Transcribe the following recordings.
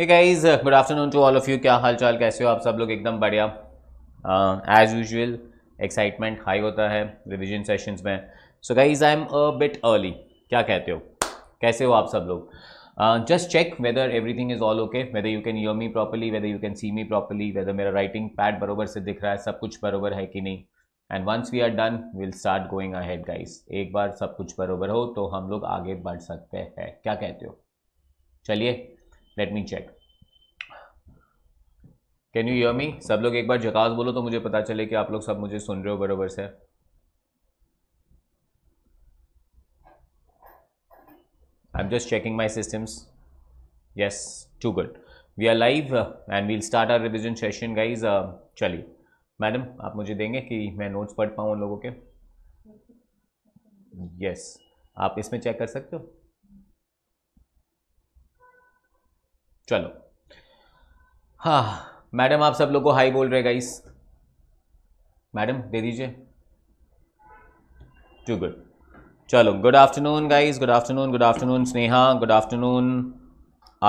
Hey guys good afternoon to all of you क्या हाल चाल कैसे हो आप सब लोग एकदम बढ़िया एज यूजल एक्साइटमेंट हाई होता है रिविजन सेशंस में so guys I am a bit early क्या कहते हो कैसे हो आप सब लोग just check whether everything is all okay whether you can hear me properly whether you can see me properly whether मेरा राइटिंग पैड बरोबर से दिख रहा है सब कुछ बरोबर है कि नहीं and once we are done will start going ahead guys एक बार सब कुछ बरोबर हो तो हम लोग आगे बढ़ सकते हैं क्या कहते हो चलिए let me check can you hear me सब लोग एक बार झकास बोलो तो मुझे पता चले कि आप लोग सब मुझे सुन रहे हो बरोबर से I am just checking my systems yes too good we are live and we'll start our revision session guys चलिए मैडम आप मुझे देंगे कि मैं नोट्स पढ़ पाऊँ उन लोगों के यस yes. आप इसमें चेक कर सकते हो चलो हाँ मैडम आप सब लोग को हाई बोल रहे गाइस मैडम दे दीजिए टू गुड चलो good afternoon guys good afternoon good afternoon Sneha good afternoon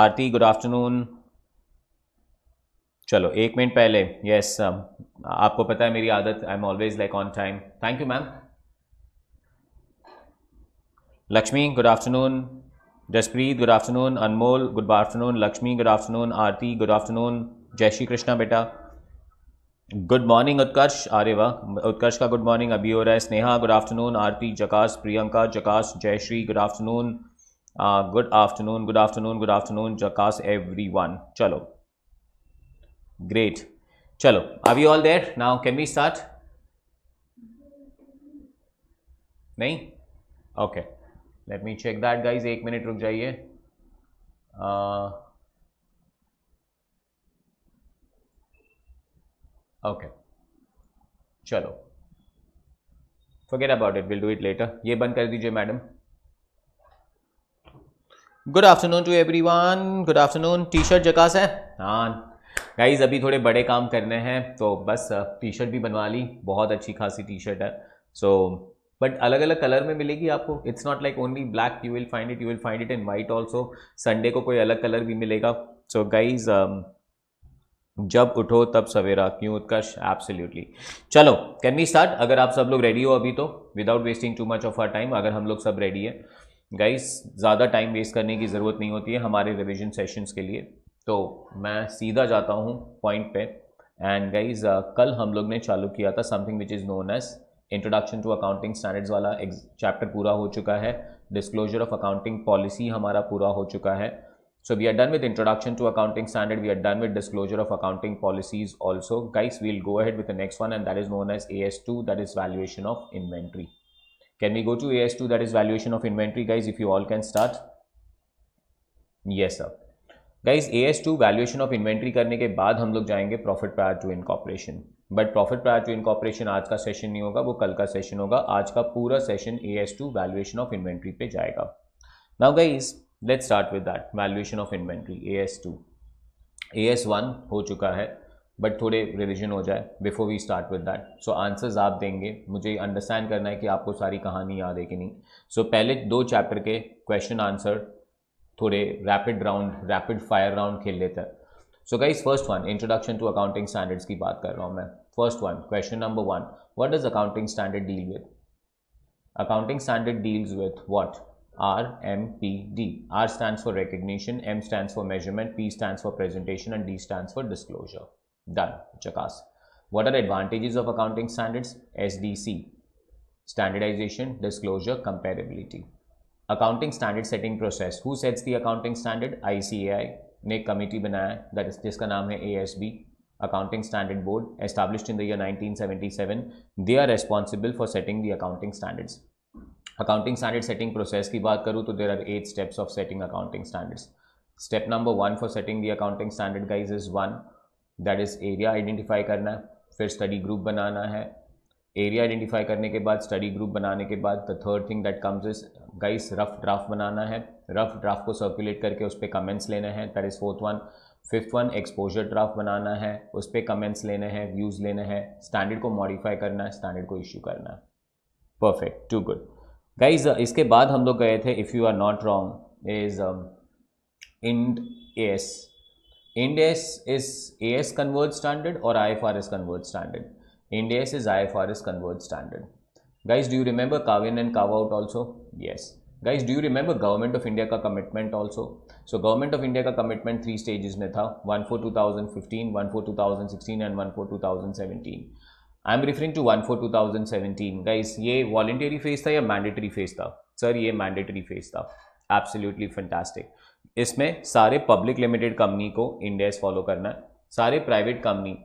Aarti good afternoon चलो एक मिनट पहले यस yes, um, आपको पता है मेरी आदत I am always like on time thank you ma'am Lakshmi good afternoon Jaspreet good afternoon Anmol good afternoon Lakshmi good afternoon Aarti good afternoon जय श्री कृष्णा बेटा गुड मॉर्निंग उत्कर्ष आर्य वाह उत्कर्ष का गुड मॉर्निंग अभी हो रहा है स्नेहा गुड आफ्टरनून आरती जकास प्रियंका जकास Shri good afternoon good afternoon good afternoon good afternoon जकास एवरी वन चलो ग्रेट चलो are you all there now can we start नहीं okay okay. Let me check that guys एक मिनट रुक जाइए ओके चलो forget about it will do it later ये बंद कर दीजिए madam good afternoon to everyone good afternoon T shirt जकास है हाँ गाइज अभी थोड़े बड़े काम करने हैं तो बस टी शर्ट भी बनवा ली बहुत अच्छी खासी टी शर्ट है सो so, बट अलग अलग कलर में मिलेगी आपको it's not like only black you will find it you will find it in white also Sunday को कोई अलग कलर भी मिलेगा सो so गाइज um, जब उठो तब सवेरा क्यों उत्कर्ष एब्सोल्यूटली चलो कैन वी स्टार्ट अगर आप सब लोग रेडी हो अभी तो without wasting too much of our time अगर हम लोग सब रेडी है गाइस ज़्यादा टाइम वेस्ट करने की ज़रूरत नहीं होती है हमारे रिविजन सेशंस के लिए तो मैं सीधा जाता हूँ पॉइंट पे एंड गाइज uh, कल हम लोग ने चालू किया था something which is known as introduction to accounting standards वाला चैप्टर पूरा हो चुका है डिस्क्लोजर ऑफ अकाउंटिंग पॉलिसी हमारा पूरा हो चुका है so we are done with introduction to accounting standard we are done with disclosure of accounting policies also guys we'll go ahead with next one and that is known as A S two that is valuation of inventory can we go to A S two that is valuation of inventory guys if you all can start yes sir guys A S two valuation of inventory करने के बाद हम लोग जाएंगे profit prior to incorporation but profit prior to incorporation आज का session नहीं होगा वो कल का सेशन होगा आज का पूरा session A S two valuation of inventory पे जाएगा now guys let's start with that valuation of inventory A S two A S one हो चुका है बट थोड़े रिविजन हो जाए before we start with that so answers आप देंगे मुझे अंडरस्टैंड करना है कि आपको सारी कहानी याद है कि नहीं सो so, पहले दो चैप्टर के क्वेश्चन आंसर थोड़े rapid round rapid fire round खेल लेते हैं so guys first one introduction to accounting standards की बात कर रहा हूँ मैं first one question number one what does accounting standard deal with accounting standard deals with what are M P D R stand for recognition M stand for measurement P stand for presentation and D stand for disclosure done चकास what are advantages of accounting standards S D C standardization disclosure comparability accounting standard setting process who sets the accounting standard I ने एक committee बनाया that is जिसका नाम है A S B accounting standard board established in the year 1977 they are responsible for setting the accounting standards accounting standard setting process की बात करूँ तो there are eight steps of setting accounting standards step number one for setting the accounting standard guys is one that is area identify करना है फिर study group बनाना है area identify करने के बाद स्टडी ग्रुप बनाने के बाद the third thing that comes is guys rough draft बनाना है रफ ड्राफ्ट को सर्कुलेट करके उस पर कमेंट्स लेने हैं that is fourth one fifth one exposure draft बनाना है उस पर कमेंट्स लेने हैं व्यूज़ लेने हैं स्टैंडर्ड को मॉडिफाई करना है स्टैंडर्ड को इश्यू करना है परफेक्ट टू गुड गाइज इसके बाद हम लोग गए थे if you are not wrong is Ind AS Ind AS is A S convert standard और I F R S convert standard India's is IFRS converged standard. Guys, do you remember carve-in and carve-out also? Yes. Guys, do you remember Government of India ka commitment also? So, Government of India ka commitment three stages में था, one for 2015, one for 2016 and one for 2017. I am referring to one four two thousand seventeen guys ये voluntary phase था या mandatory phase था sir ये mandatory phase था absolutely fantastic इसमें सारे पब्लिक लिमिटेड कंपनी को इंडेस फॉलो करना है सारे प्राइवेट कंपनी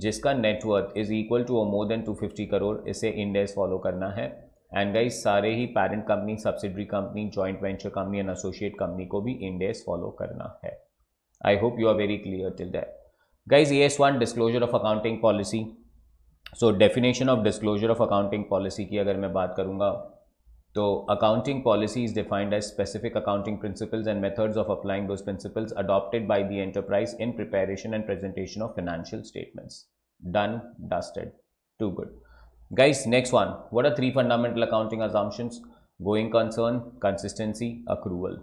जिसका net worth is equal to more than 250 crore इसे इंडेस फॉलो करना है एंड गाइज सारे ही parent company subsidiary company joint venture company and associate company को भी इंडेस फॉलो करना है I hope you are very clear till that guys ये one disclosure of accounting policy so definition of disclosure of accounting policy की अगर मैं बात करूँगा तो accounting policy is defined as specific accounting principles and methods of applying those principles adopted by the enterprise in preparation and presentation of financial statements done dusted too good guys next one what are three fundamental accounting assumptions going concern consistency accrual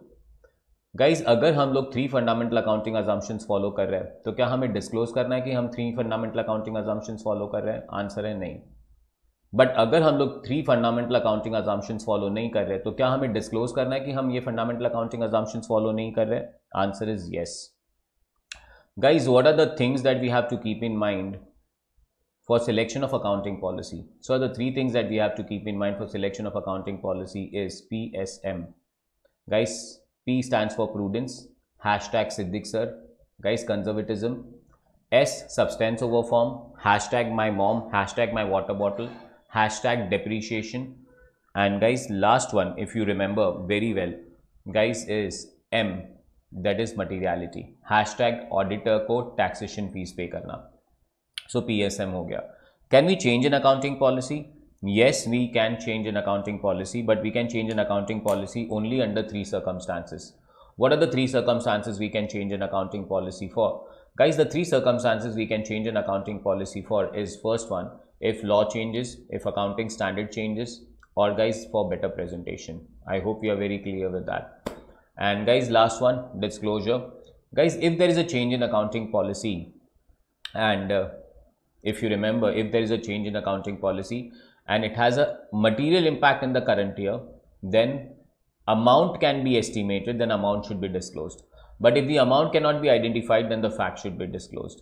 guys अगर हम लोग three fundamental accounting assumptions follow कर रहे हैं तो क्या हमें disclose करना है कि हम three fundamental accounting assumptions follow कर रहे हैं आंसर है नहीं बट अगर हम लोग three fundamental accounting assumptions follow नहीं कर रहे तो क्या हमें डिस्कलोज करना है कि हम ये फंडामेंटल अकाउंटिंग अजामशंस फॉलो नहीं कर रहे answer is yes guys what are the things that we have to keep in mind for selection of accounting policy so the three things that we have to keep in mind for selection of accounting policy is P S M guys P stand for prudence hashtag Siddiq sir guys conservatism S substance over form hashtag my mom hashtag my water bottle hashtag depreciation and guys last one if you remember very well guys is m that is materiality hashtag auditor code taxation fees pay karna. so psm हो can we change an accounting policy yes we can change an accounting policy but we can change an accounting policy only under three circumstances what are the three circumstances we can change an accounting policy for guys the three circumstances we can change an accounting policy for is first one if law changes, if accounting standard changes, or guys for better presentation. I hope you are very clear with that. And guys, last one, disclosure. Guys, if there is a change in accounting policy, and uh, if you remember, if there is a change in accounting policy and it has a material impact in the current year, then amount can be estimated, then amount should be disclosed. But if the amount cannot be identified, then the fact should be disclosed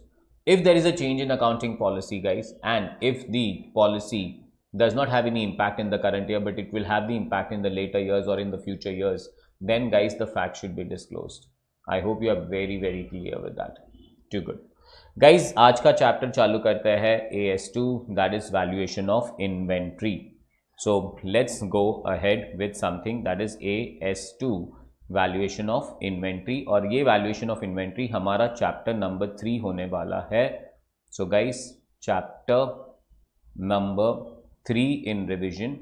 if there is a change in accounting policy guys and if the policy does not have any impact in the current year but it will have the impact in the later years or in the future years then guys the fact should be disclosed i hope you are very very clear with that too good guys aaj ka chapter chalu karta hai as2 that is valuation of inventory so let's go ahead with something that is as2 valuation of inventory और ये valuation of inventory हमारा chapter number three होने वाला है so guys chapter number three in revision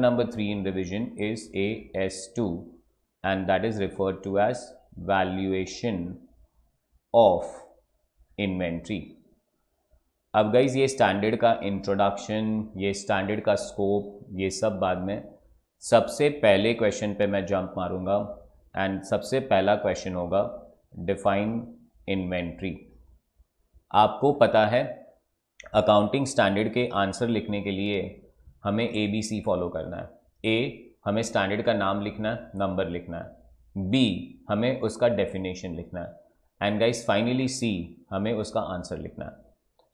number three in revision is A S two and that is refer to as valuation of inventory अब guys ये standard का introduction ये standard का scope ये सब बाद में सबसे पहले क्वेश्चन पे मैं जंप मारूंगा एंड सबसे पहला क्वेश्चन होगा डिफाइन इन्वेंट्री आपको पता है अकाउंटिंग स्टैंडर्ड के आंसर लिखने के लिए हमें ए बी सी फॉलो करना है ए हमें स्टैंडर्ड का नाम लिखना है नंबर लिखना है बी हमें उसका डेफिनेशन लिखना है एंड गाइस फाइनली सी हमें उसका आंसर लिखना है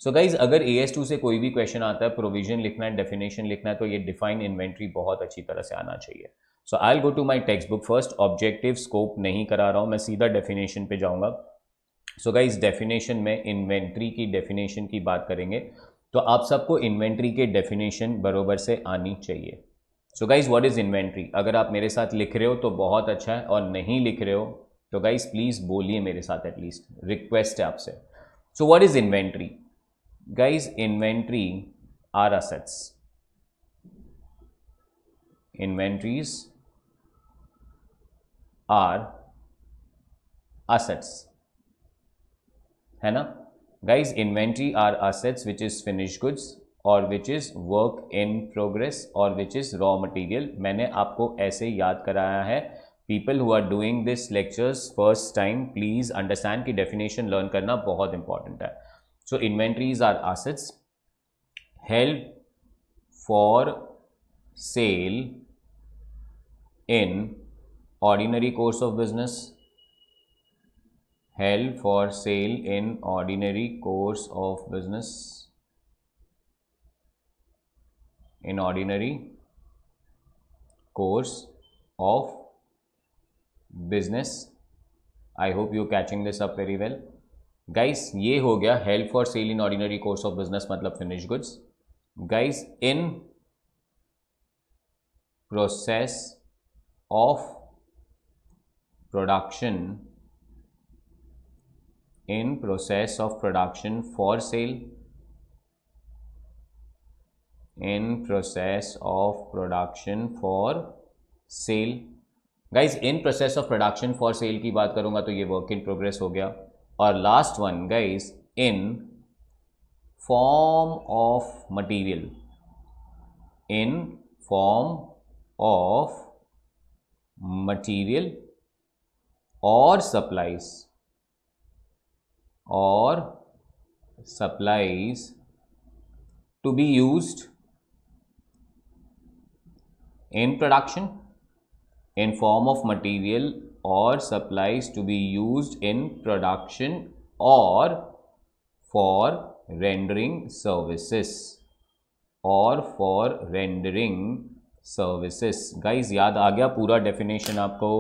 सो so गाइज अगर ए एस टू से कोई भी क्वेश्चन आता है प्रोविजन लिखना है डेफिनेशन लिखना है तो ये डिफाइन इन्वेंट्री बहुत अच्छी तरह से आना चाहिए so I go to my textbook first objective scope नहीं करा रहा हूँ मैं सीधा डेफिनेशन पे जाऊँगा सो गाइज डेफिनेशन में इन्वेंट्री की डेफिनेशन की बात करेंगे तो आप सबको इन्वेंट्री के डेफिनेशन बरोबर से आनी चाहिए so guys what is inventory अगर आप मेरे साथ लिख रहे हो तो बहुत अच्छा है और नहीं लिख रहे हो तो गाइज प्लीज़ बोलिए मेरे साथ एटलीस्ट रिक्वेस्ट है आपसे so what is inventory guys inventory are assets inventories are assets hai na guys inventory are assets which is finished goods और which is work in progress और विच इज़ रॉ मटीरियल मैंने आपको ऐसे याद कराया है people who are doing this lectures first time please understand की definition learn करना बहुत इंपॉर्टेंट है So, inventories are assets held for sale in ordinary course of business held for sale in ordinary course of business in ordinary course of business i hope you catching this up very well guys ये हो गया held for sale in ordinary course of business मतलब finish goods guys in process of production in process of production for sale in process of production for sale guys in process of production for sale की बात करूंगा तो ये work in progress हो गया or last one guys in form of material in form of material or supplies or supplies to be used in production in form of material or supplies to be used in production or for rendering services और for rendering services guys याद आ गया पूरा definition आपको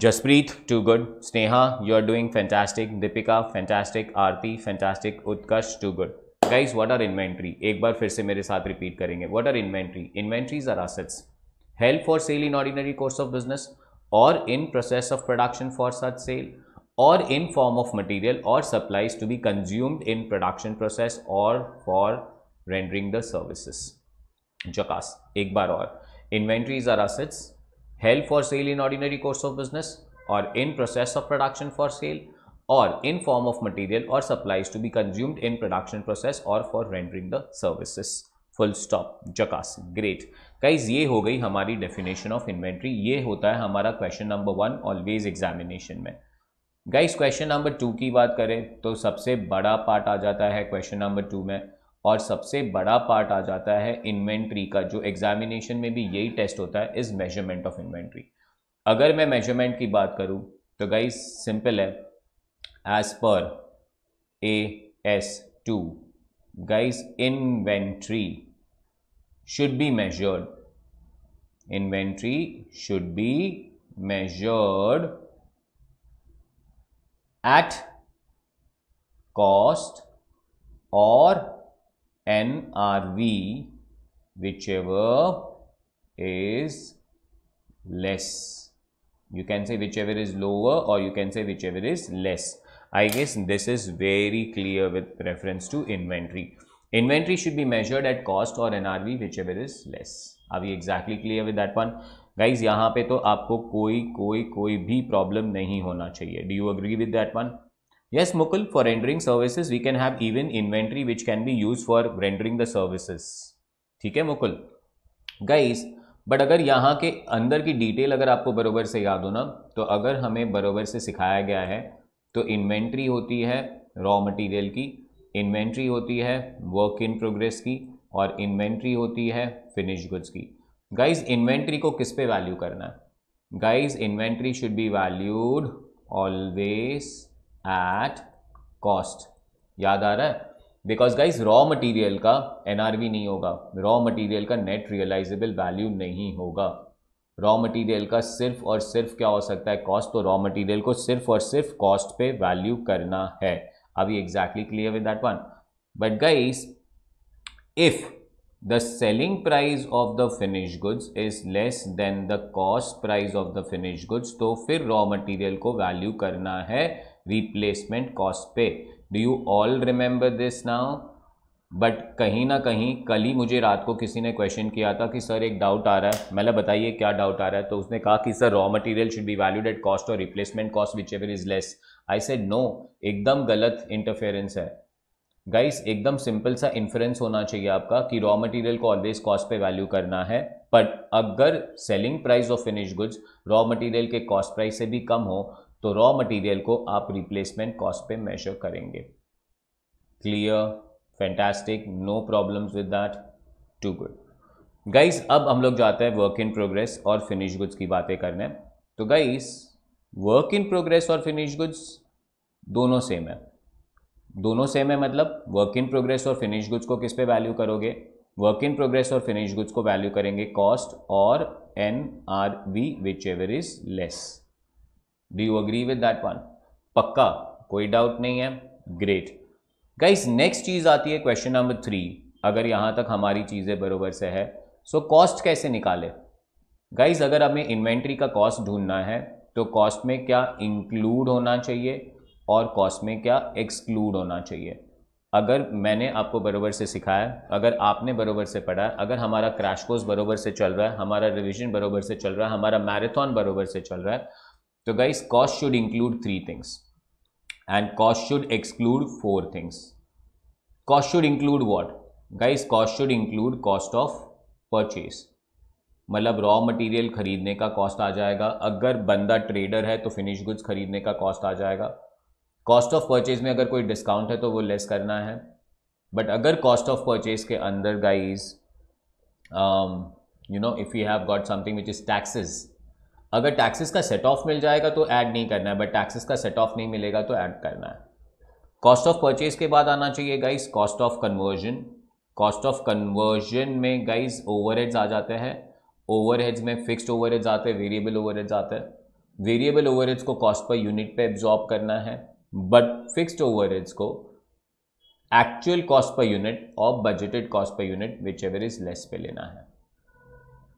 Jaspreet too good Sneha you are doing fantastic Deepika fantastic Aarti fantastic Utkarsh too good guys what are inventory एक बार फिर से मेरे साथ रिपीट करेंगे what are inventory inventories are assets held for sale in ordinary course of business or in process of production for such sale or in form of material or supplies to be consumed in production process or for rendering the services. Jokas, एक बार और inventories are assets held for sale in ordinary course of business or in process of production for sale or in form of material or supplies to be consumed in production process or for rendering the services. Full stop. Jokas, great. Guys ये हो गई हमारी definition of inventory ये होता है हमारा question number one always examination में guys question number two की बात करें तो सबसे बड़ा पार्ट आ जाता है क्वेश्चन नंबर टू में और सबसे बड़ा पार्ट आ जाता है इन्वेंट्री का जो एग्जामिनेशन में भी यही टेस्ट होता है इज मेजरमेंट ऑफ इन्वेंट्री अगर मैं मेजरमेंट की बात करूँ तो गाइज सिंपल है as per A S two guys inventory should be measured. Inventory should be measured at cost or NRV whichever is less. You can say whichever is lower or you can say whichever is less. I guess this is very clear with reference to inventory. Inventory should be measured at cost or NRV, whichever is less. Are we exactly clear with that one? Guys, yahan pe to aapko koi koi koi bhi problem nahi hona chahiye Do you agree with that one? Yes, Mukul, for rendering services, we can have even inventory which can be used for rendering the services. theek hai mukul guys but अगर यहाँ के अंदर की detail अगर आपको बरोबर से याद हो ना तो अगर हमें बरोबर से सिखाया गया है तो इन्वेंट्री होती है रॉ मटेरियल की इन्वेंट्री होती है वर्क इन प्रोग्रेस की और इन्वेंट्री होती है फिनिश गुड्स की गाइज इन्वेंट्री को किस पे वैल्यू करना है guys inventory should be valued always at cost याद आ रहा है बिकॉज गाइज रॉ मटेरियल का एनआरवी नहीं होगा रॉ मटेरियल का नेट रियलाइजेबल वैल्यू नहीं होगा रॉ मटेरियल का सिर्फ और सिर्फ क्या हो सकता है कॉस्ट तो रॉ मटेरियल को सिर्फ और सिर्फ कॉस्ट पे वैल्यू करना है Are we exactly clear with that one? But guys, if the selling price of the finished goods is less than the cost price of the finished goods, तो फिर raw material को value करना है replacement cost पे. Do you all remember this now? But कहीं ना कहीं कल ही मुझे रात को किसी ने क्वेश्चन किया था कि सर एक डाउट आ रहा है मैंने बताइए क्या डाउट आ रहा है तो उसने कहा कि sir raw material should be valued at cost और replacement cost whichever is less I said no एकदम गलत इंटरफेरेंस है गाइस एकदम सिंपल सा इन्फ्रेंस होना चाहिए आपका कि रॉ मटेरियल को ऑलवेज कॉस्ट पे वैल्यू करना है बट अगर selling price of finish goods raw material के कॉस्ट प्राइस से भी कम हो तो रॉ मटेरियल को आप रिप्लेसमेंट कॉस्ट पे मेजर करेंगे clear fantastic no problems with that too good guys अब हम लोग जाते हैं वर्क इन प्रोग्रेस और फिनिश गुड्स की बातें करने तो गाइस वर्क इन प्रोग्रेस और फिनिश गुड्स दोनों सेम है दोनों सेम है मतलब वर्क इन प्रोग्रेस और फिनिश गुड्स को किस पे वैल्यू करोगे वर्क इन प्रोग्रेस और फिनिश गुड्स को वैल्यू करेंगे कॉस्ट और N R V whichever is less do you agree with that one पक्का कोई डाउट नहीं है ग्रेट गाइस नेक्स्ट चीज़ आती है क्वेश्चन नंबर थ्री अगर यहां तक हमारी चीज़ें बरोबर से है सो so, कॉस्ट कैसे निकाले गाइस अगर हमें इन्वेंट्री का कॉस्ट ढूंढना है तो कॉस्ट में क्या इंक्लूड होना चाहिए और कॉस्ट में क्या एक्सक्लूड होना चाहिए अगर मैंने आपको बरोबर से सिखाया अगर आपने बरोबर से पढ़ा अगर हमारा क्रैश कोर्स बरोबर से चल रहा है हमारा रिविजन बरोबर से चल रहा है हमारा मैराथन बरोबर से चल रहा है तो guys cost should include three things and cost should exclude four things cost should include what guys cost should include cost of purchase मतलब रॉ मटेरियल ख़रीदने का कॉस्ट आ जाएगा अगर बंदा ट्रेडर है तो फिनिश गुड्स ख़रीदने का कॉस्ट आ जाएगा कॉस्ट ऑफ परचेज में अगर कोई डिस्काउंट है तो वो लेस करना है बट अगर कॉस्ट ऑफ परचेज के अंदर guys you know if you have got something which is taxes अगर टैक्सेस का सेट ऑफ मिल जाएगा तो ऐड नहीं करना है बट टैक्सेस का सेट ऑफ नहीं मिलेगा तो ऐड करना है कॉस्ट ऑफ परचेज के बाद आना चाहिए guys cost of conversion cost of conversion में गाइज ओवरहेड्स आ जाते हैं ओवरहेड्स में फिक्स्ड ओवरहेड्स आते हैं वेरिएबल ओवरहेड्स आते हैं वेरिएबल ओवरहेड्स को कॉस्ट पर यूनिट पे एब्जॉर्ब करना है बट फिक्स्ड ओवरहेड्स को एक्चुअल कॉस्ट पर यूनिट और budgeted cost per unit whichever is less पे लेना है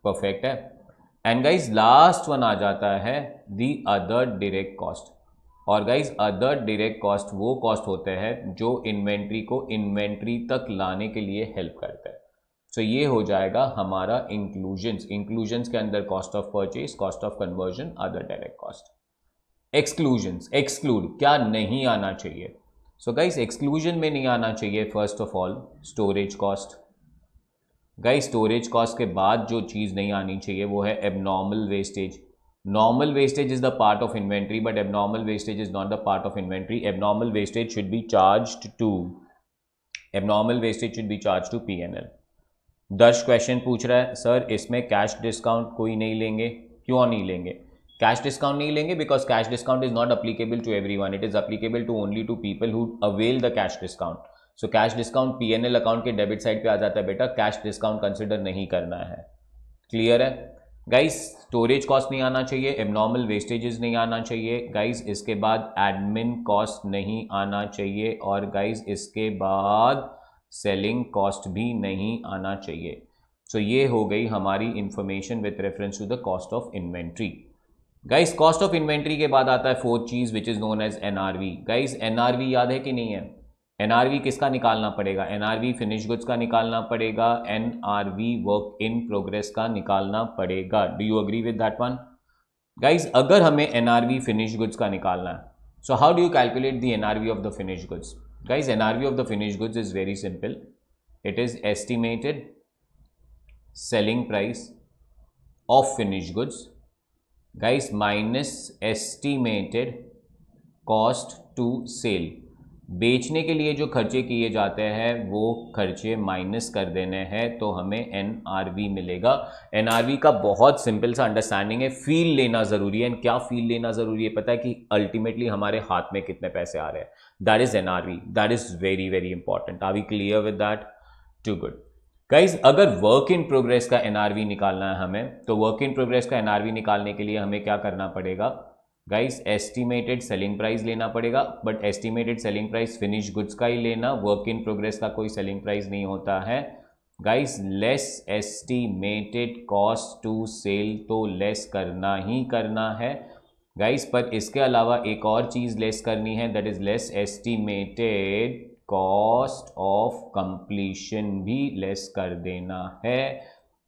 परफेक्ट है एंड गाइज लास्ट वन आ जाता है दी अदर डायरेक्ट कॉस्ट और गाइज अदर डायरेक्ट कॉस्ट वो कॉस्ट होते हैं जो इन्वेंट्री को इन्वेंट्री तक लाने के लिए हेल्प करते हैं सो ये हो जाएगा हमारा इंक्लूजन्स इंक्लूजन्स के अंदर cost of purchase cost of conversion other direct cost exclusions exclude क्या नहीं आना चाहिए सो गाइस एक्सक्लूजन में नहीं आना चाहिए first of all storage cost guys storage cost के बाद जो चीज़ नहीं आनी चाहिए वो है abnormal wastage normal wastage is the part of inventory but abnormal wastage is not the part of inventory abnormal wastage should be charge to abnormal wastage should be charge to P N L this question पूछ रहा है sir इसमें cash discount कोई नहीं लेंगे क्यों नहीं लेंगे कैश डिस्काउंट नहीं लेंगे because cash discount is not applicable to everyone it is applicable to only to people who avail the cash discount so cash discount P N L account के debit side पे आ जाता है बेटा cash discount consider नहीं करना है clear है गाइस स्टोरेज कॉस्ट नहीं आना चाहिए एबनॉर्मल वेस्टेजेस नहीं आना चाहिए गाइस इसके बाद एडमिन कॉस्ट नहीं आना चाहिए और गाइस इसके बाद सेलिंग कॉस्ट भी नहीं आना चाहिए सो so, ये हो गई हमारी information with reference to the cost of inventory guys cost of inventory के बाद आता है फोर्थ चीज़ which is known as N guys N याद है कि नहीं है एन किसका निकालना पड़ेगा एन फिनिश गुड्स का निकालना पड़ेगा एन वर्क इन प्रोग्रेस का निकालना पड़ेगा do you agree with that one guys अगर हमें एन फिनिश गुड्स का निकालना है so how do you calculate the N of the finish goods Guys, NRV of the finished goods is very simple. It is estimated selling price of finished goods. Guys, minus estimated cost to sale बेचने के लिए जो खर्चे किए जाते हैं वो खर्चे माइनस कर देने हैं तो हमें एन मिलेगा एन का बहुत सिंपल सा अंडरस्टैंडिंग है फील लेना ज़रूरी है एंड क्या फील लेना ज़रूरी है पता है कि अल्टीमेटली हमारे हाथ में कितने पैसे आ रहे हैं that is N that is very very important are we clear with that too good guys अगर वर्क इन प्रोग्रेस का एन निकालना है हमें तो वर्क इन प्रोग्रेस का एन निकालने के लिए हमें क्या करना पड़ेगा गाइस एस्टिमेटेड सेलिंग प्राइस लेना पड़ेगा but estimated selling price finish goods का ही लेना वर्क इन प्रोग्रेस का कोई सेलिंग प्राइस नहीं होता है guys less estimated cost to sell तो लेस करना ही करना है गाइस पर इसके अलावा एक और चीज़ लेस करनी है that is less estimated cost of completion भी लेस कर देना है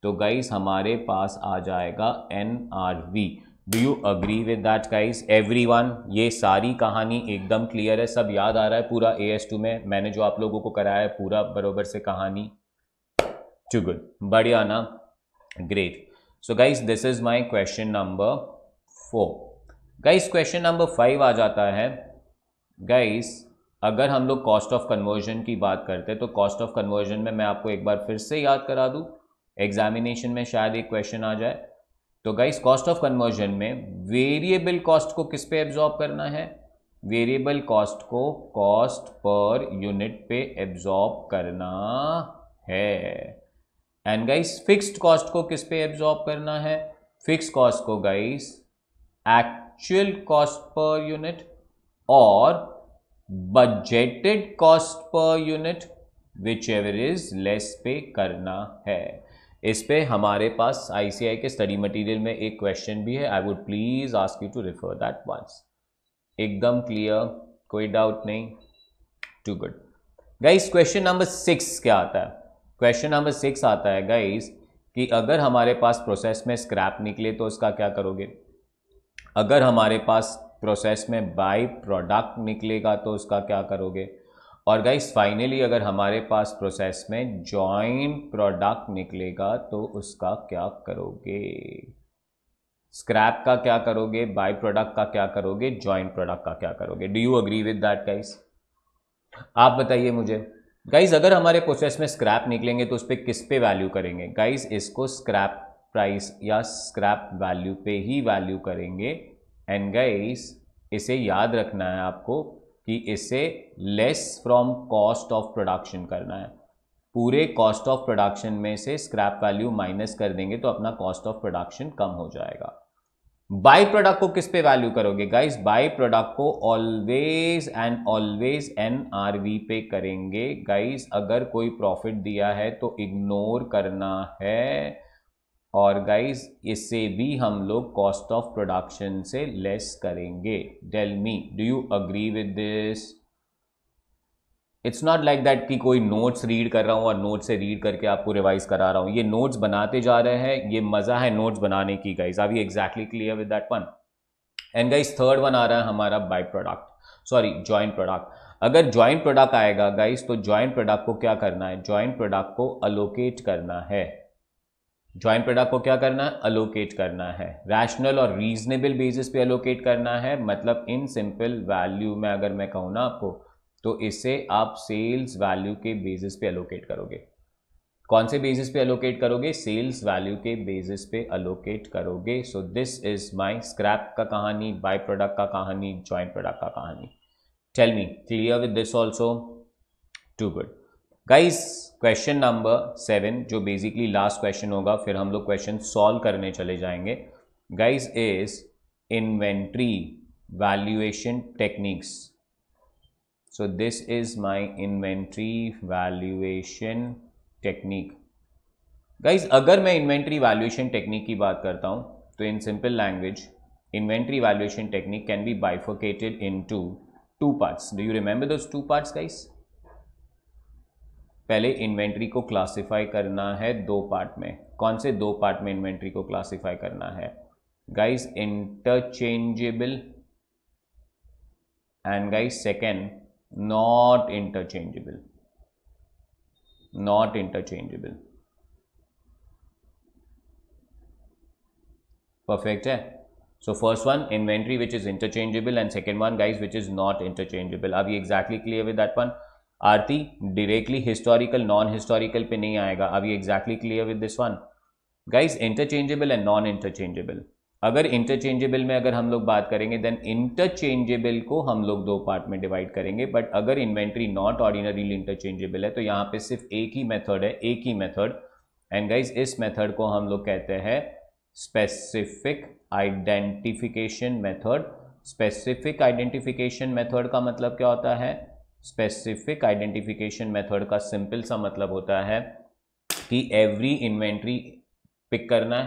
तो गाइस हमारे पास आ जाएगा N R V do you agree with that guys everyone ये सारी कहानी एकदम क्लियर है सब याद आ रहा है पूरा ए एस टू में मैंने जो आप लोगों को कराया है पूरा बरोबर से कहानी टू गुड बढ़िया ना great so guys this is my question number four guys question number five आ जाता है गाइज अगर हम लोग कॉस्ट ऑफ कन्वर्जन की बात करते हैं तो कॉस्ट ऑफ कन्वर्जन में मैं आपको एक बार फिर से याद करा दूँ एग्जामिनेशन में शायद एक क्वेश्चन आ जाए तो गाइस कॉस्ट ऑफ कन्वर्जन में वेरिएबल कॉस्ट को किस पे एब्जॉर्ब करना है वेरिएबल कॉस्ट को कॉस्ट पर यूनिट पे एब्जॉर्ब करना है एंड गाइस फिक्स्ड कॉस्ट को किस पे एब्जॉर्ब करना है फिक्स कॉस्ट को guys actual cost per unit और budgeted cost per unit whichever is less पे करना है इस पर हमारे पास आईसीआई के स्टडी मटेरियल में एक क्वेश्चन भी है I would please ask you to refer that once एकदम क्लियर कोई डाउट नहीं too good guys question number six क्या आता है क्वेश्चन नंबर सिक्स आता है गाइस कि अगर हमारे पास प्रोसेस में स्क्रैप निकले तो उसका क्या करोगे अगर हमारे पास प्रोसेस में बाई प्रोडक्ट निकलेगा तो उसका क्या करोगे और गाइस फाइनली अगर हमारे पास प्रोसेस में जॉइंट प्रोडक्ट निकलेगा तो उसका क्या करोगे स्क्रैप का क्या करोगे बाय प्रोडक्ट का क्या करोगे जॉइंट प्रोडक्ट का क्या करोगे do you agree with that guys आप बताइए मुझे गाइज अगर हमारे प्रोसेस में स्क्रैप निकलेंगे तो उस पर किस पे वैल्यू करेंगे गाइज इसको स्क्रैप प्राइस या स्क्रैप वैल्यू पे ही वैल्यू करेंगे एंड गाइस इसे याद रखना है आपको कि इसे less from cost of production करना है पूरे कॉस्ट ऑफ प्रोडक्शन में से स्क्रैप वैल्यू माइनस कर देंगे तो अपना कॉस्ट ऑफ प्रोडक्शन कम हो जाएगा बाई प्रोडक्ट को किस पे वैल्यू करोगे गाइस बाई प्रोडक्ट को always and always N R V पे करेंगे गाइस अगर कोई प्रॉफिट दिया है तो इग्नोर करना है और गाइज इससे भी हम लोग कॉस्ट ऑफ प्रोडक्शन से लेस करेंगे tell me do you agree with this it's not like that कि कोई नोट्स रीड कर रहा हूँ और नोट से रीड करके आपको रिवाइज करा रहा हूँ ये नोट्स बनाते जा रहे हैं ये मज़ा है नोट्स बनाने की guys are we exactly clear with that one and guys third one आ रहा है हमारा by product sorry joint product अगर ज्वाइंट प्रोडक्ट आएगा गाइज तो ज्वाइंट प्रोडक्ट को क्या करना है ज्वाइंट प्रोडक्ट को अलोकेट करना है ज्वाइंट प्रोडक्ट को क्या करना है अलोकेट करना है रैशनल और रीजनेबल बेसिस पे अलोकेट करना है मतलब इन सिंपल वैल्यू में अगर मैं कहूँ ना आपको तो इसे आप सेल्स वैल्यू के बेसिस पे अलोकेट करोगे कौन से बेसिस पे अलोकेट करोगे सेल्स वैल्यू के बेसिस पे अलोकेट करोगे so this is my scrap का कहानी बाय प्रोडक्ट का कहानी ज्वाइंट प्रोडक्ट का कहानी tell me clear with this also too good guys question number seven जो बेसिकली लास्ट क्वेश्चन होगा फिर हम लोग क्वेश्चन सॉल्व करने चले जाएंगे guys is inventory valuation techniques so this is my inventory valuation technique guys अगर मैं इन्वेंट्री वैल्यूएशन टेक्निक की बात करता हूँ तो in simple language inventory valuation technique can be bifurcated in two two parts do you remember those two parts guys पहले inventory को classify करना है दो पार्ट में कौन से दो पार्ट में इन्वेंट्री को क्लासिफाई करना है guys interchangeable and guys second not interchangeable not interchangeable perfect है so first one inventory which is interchangeable and second one guys which is not interchangeable अभी exactly clear with that one Aarti directly historical non historical पे नहीं आएगा अब ये exactly clear with this one guys interchangeable and non interchangeable अगर interchangeable में अगर हम लोग बात करेंगे देन इंटरचेंजेबल को हम लोग दो पार्ट में डिवाइड करेंगे बट अगर इन्वेंट्री नॉट ऑर्डिनरीली इंटरचेंजेबल है तो यहाँ पे सिर्फ एक ही मेथड है एक ही मेथड एंड गाइज इस मेथड को हम लोग कहते हैं specific identification method specific identification method का मतलब क्या होता है स्पेसिफिक आइडेंटिफिकेशन मेथड का सिंपल सा मतलब होता है कि एवरी इन्वेंट्री पिक करना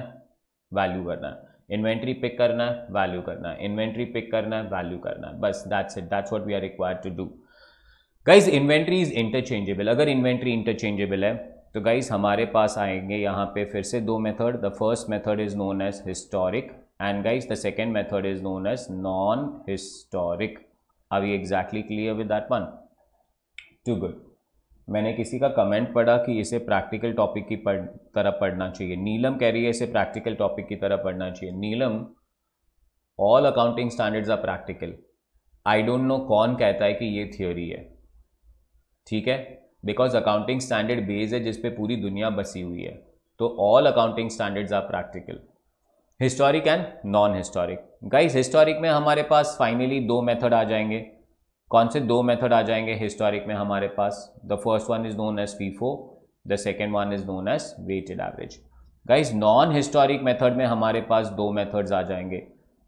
वैल्यू करना इन्वेंट्री पिक करना वैल्यू करना इन्वेंट्री पिक करना वैल्यू करना बस that's it that's what we are required to do guys inventory is interchangeable अगर इन्वेंट्री इंटरचेंजेबल है तो गाइज हमारे पास आएंगे यहाँ पे फिर से दो method the first method is known as historic and guys the second method is known as non historic are you exactly clear with that one too good मैंने किसी का कमेंट पढ़ा कि इसे प्रैक्टिकल टॉपिक की पढ़, तरह पढ़ना चाहिए नीलम कह रही है इसे प्रैक्टिकल टॉपिक की तरह पढ़ना चाहिए Neelam all accounting standards are practical I don't know कौन कहता है कि ये थ्योरी है ठीक है बिकॉज अकाउंटिंग स्टैंडर्ड बेस है जिसपे पूरी दुनिया बसी हुई है तो all accounting standards are practical historic and non historic guys historic में हमारे पास फाइनली दो मेथड आ जाएंगे कौन से दो मेथड आ जाएंगे हिस्टोरिक में हमारे पास the first one is known as FIFO the second one is known as weighted average guys non historic method में हमारे पास दो मेथड्स आ जाएंगे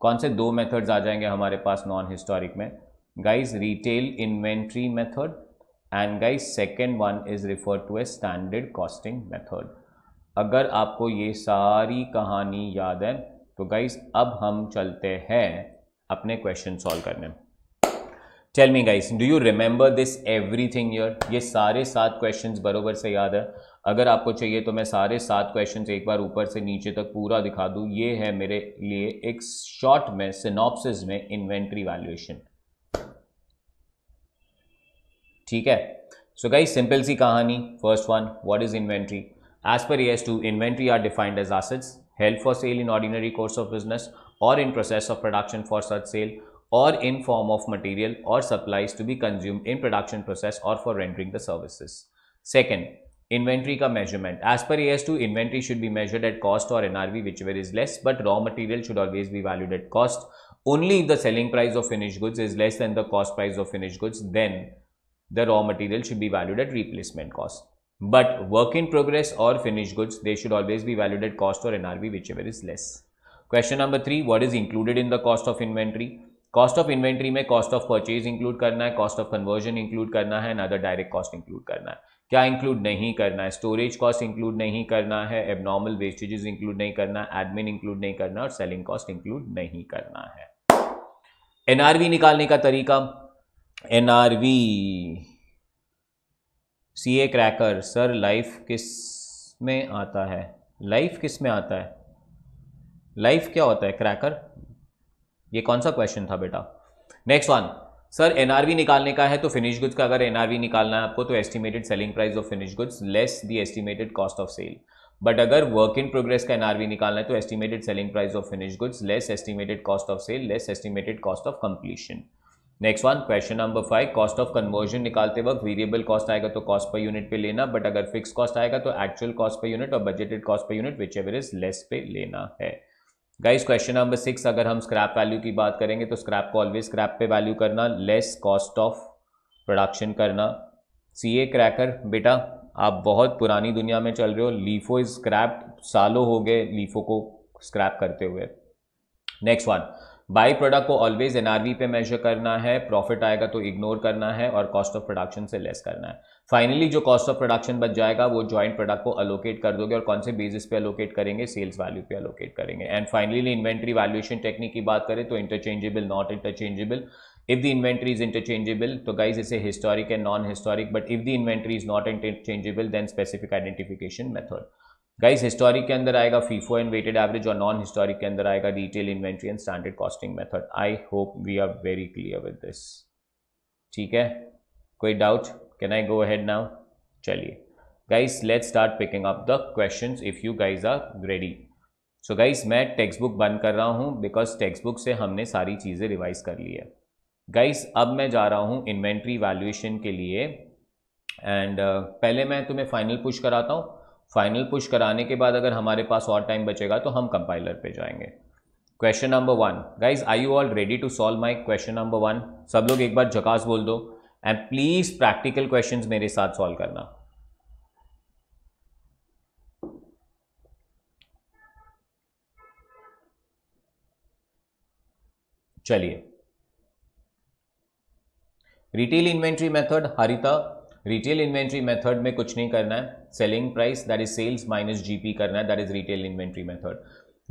कौन से दो मेथड्स आ जाएंगे हमारे पास नॉन हिस्टोरिक में guys retail inventory method and guys second one is refer to a standard costing method अगर आपको ये सारी कहानी याद है तो गाइज अब हम चलते हैं अपने क्वेश्चन सॉल्व करने में tell me guys do you remember this everything thing ये सारे सात क्वेश्चंस बरोबर से याद है अगर आपको चाहिए तो मैं सारे सात क्वेश्चंस एक बार ऊपर से नीचे तक पूरा दिखा दूँ ये है मेरे लिए एक शॉर्ट में सिनॉप्सिस में इन्वेंट्री वैल्यूएशन ठीक है सो गाइस सिंपल सी कहानी first one what is inventory as per AS two inventory are defined as assets held for sale in ordinary course of business और in process of production for such sale or in form of material or supplies to be consumed in production process or for rendering the services. Second, inventory ka measurement. As per AS2, inventory should be measured at cost or NRV whichever is less but raw material should always be valued at cost. Only if the selling price of finished goods is less than the cost price of finished goods then the raw material should be valued at replacement cost. But work in progress or finished goods, they should always be valued at cost or NRV, whichever is less. Question number three, what is included in the cost of inventory? Cost of inventory में cost of purchase include करना है cost of conversion include करना है other direct cost include करना है क्या include नहीं करना है स्टोरेज कॉस्ट इंक्लूड नहीं करना है एबनॉर्मल वेस्टेजेस इंक्लूड नहीं करना एडमिन इंक्लूड नहीं करना और सेलिंग कॉस्ट इंक्लूड नहीं करना है एनआरवी निकालने का तरीका NRV C A cracker sir life किस में आता है लाइफ किस में आता है लाइफ क्या होता है क्रैकर ये कौन सा क्वेश्चन था बेटा नेक्स्ट वन सर एनआरवी निकालने का है तो फिनिश गुड्स का अगर एनआरवी निकालना है आपको तो estimated selling price of finish goods less the estimated cost of sale but अगर वर्क इन प्रोग्रेस का एनआरवी निकालना है तो estimated selling price of finish goods less estimated cost of sale less estimated cost of completion next one question number five cost of conversion निकालते वक्त variable cost आएगा तो cost per unit पे लेना बट अगर फिक्स कॉस्ट आएगा तो actual cost per unit और budgeted cost per unit whichever is less पे लेना है गाइस क्वेश्चन नंबर सिक्स अगर हम स्क्रैप वैल्यू की बात करेंगे तो स्क्रैप को ऑलवेज स्क्रैप पे वैल्यू करना लेस कॉस्ट ऑफ प्रोडक्शन करना सी ए क्रैकर बेटा आप बहुत पुरानी दुनिया में चल रहे हो लीफो इज स्क्रैप सालों हो गए लीफो को स्क्रैप करते हुए नेक्स्ट वन बाई प्रोडक्ट को ऑलवेज एनआरवी पे मेजर करना है प्रॉफिट आएगा तो इग्नोर करना है और कॉस्ट ऑफ प्रोडक्शन से लेस करना है फाइनली जो कॉस्ट ऑफ प्रोडक्शन बच जाएगा वो ज्वाइंट प्रोडक्ट को अलोकेट कर दोगे और कौन से बेसिस पे अलोकेट करेंगे सेल्स वैल्यू पे अलोकेट करेंगे and finally inventory valuation technique की बात करें तो interchangeable not interchangeable if the inventory is interchangeable तो गाइज इसे historic and non historic but if the inventory is not interchangeable then specific identification method guys historic के अंदर आएगा FIFO and weighted average और नॉन हिस्टोरिक के अंदर आएगा retail inventory and standard costing method I hope we are very clear with this ठीक है कोई doubt can I go ahead now चलिए guys let's start picking up the questions if you guys are ready so guys मैं text book बंद कर रहा हूँ because text book से हमने सारी चीज़ें रिवाइज कर ली है गाइस अब मैं जा रहा हूँ इन्वेंट्री वैल्यूएशन के लिए एंड uh, पहले मैं तुम्हें फाइनल पुश कराता हूँ फाइनल पुश कराने के बाद अगर हमारे पास और टाइम बचेगा तो हम कंपाइलर पे जाएंगे question number one guys I you all ready to solve my question number one सब लोग एक बार झकास बोल दो एंड प्लीज प्रैक्टिकल क्वेश्चंस मेरे साथ सॉल्व करना चलिए retail inventory method Harita retail inventory method में कुछ नहीं करना है selling price that is sales minus GP करना है that is retail inventory method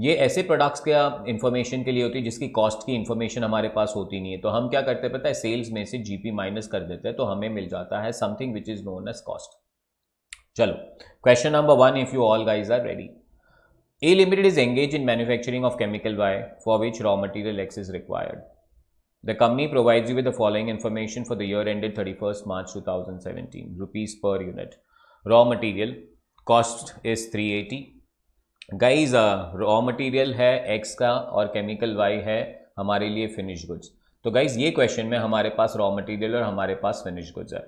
ये ऐसे प्रोडक्ट्स का इन्फॉर्मेशन के लिए होती है जिसकी कॉस्ट की इन्फॉर्मेशन हमारे पास होती नहीं है तो हम क्या करते हैं पता है सेल्स में से जीपी माइनस कर देते हैं तो हमें मिल जाता है something which is known as cost चलो question number one if you all guys are ready A limited is engage in manufacturing of chemical Y for which raw material X is required the with company information for the year end information thirty first March two thousand seventeen rupees per unit raw material cost is three eighty guys raw material है X का और chemical Y है हमारे लिए finish goods तो guys ये question में हमारे पास रॉ मटेरियल और हमारे पास फिनिश गुड्स है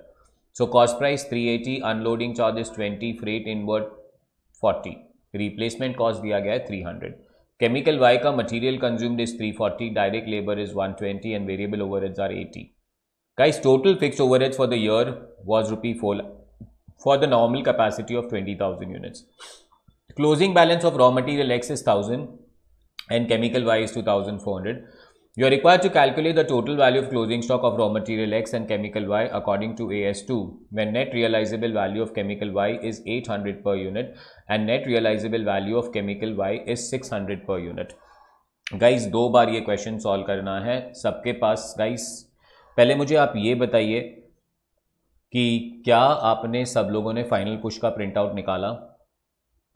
so cost price 380 unloading charges twenty freight inward 40 replacement cost दिया गया है 300 केमिकल वाई का material consumed is 340 direct labour is 120 and variable overheads are eighty guys total fix एज for the year was rupee four for the normal capacity of twenty thousand units closing balance of raw material X is thousand and chemical Y is two thousand four hundred you are require to calculate the total value of closing stock of raw material X and chemical Y according to A S two when net realisable value of chemical Y is eight hundred per unit and net realisable value of chemical Y is six hundred per unit guys दो बार ये question solve करना है सबके पास guys पहले मुझे आप ये बताइए कि क्या आपने सब लोगों ने फाइनल पुश का प्रिंट आउट निकाला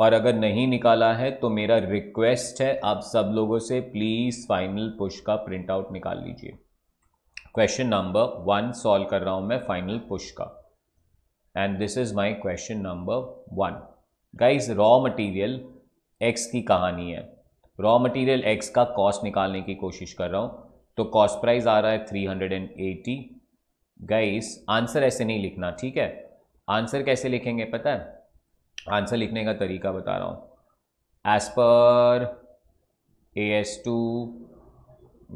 और अगर नहीं निकाला है तो मेरा रिक्वेस्ट है आप सब लोगों से प्लीज़ फाइनल पुश का प्रिंट आउट निकाल लीजिए क्वेश्चन नंबर वन सॉल्व कर रहा हूँ मैं फाइनल पुश का and this is my question number one guys raw material X की कहानी है रॉ मटेरियल एक्स का कॉस्ट निकालने की कोशिश कर रहा हूँ तो कॉस्ट प्राइस आ रहा है three hundred and eighty guys answer ऐसे नहीं लिखना ठीक है आंसर कैसे लिखेंगे पता है आंसर लिखने का तरीका बता रहा हूँ as per A S two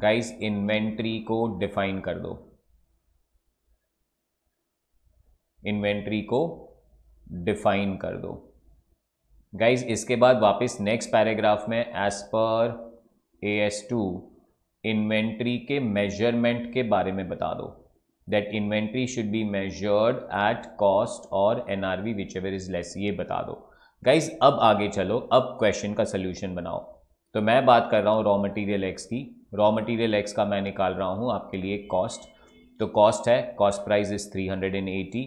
guys inventory को डिफाइन कर दो इन्वेंट्री को डिफाइन कर दो गाइज इसके बाद वापस नेक्स्ट पैराग्राफ में as per A S two inventory के मेजरमेंट के बारे में बता दो that inventory should be measured at cost और N R V whichever is less ये बता दो गाइज अब आगे चलो अब क्वेश्चन का सोल्यूशन बनाओ तो मैं बात कर रहा हूँ रॉ मटेरियल एक्स की रॉ मटेरियल एक्स का मैं निकाल रहा हूँ आपके लिए कॉस्ट तो कॉस्ट है cost price is three hundred and eighty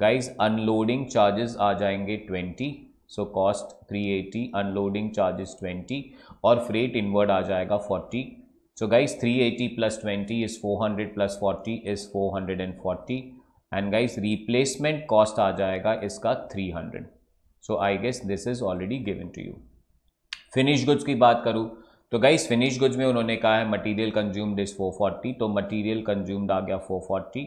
guys unloading charges आ जाएंगे twenty so cost three eighty unloading charges twenty और फ्रेट इनवर्ड आ जाएगा forty So guys 380 plus 20 is 400 plus 40 is 440 and guys replacement cost आ जाएगा इसका 300 so I guess this is already given to you finish goods की बात करूँ तो गाइस फिनिश गुड्स में उन्होंने कहा है मटेरियल कंज्यूम्ड इज 440 तो मटेरियल कंज्यूम्ड आ गया 440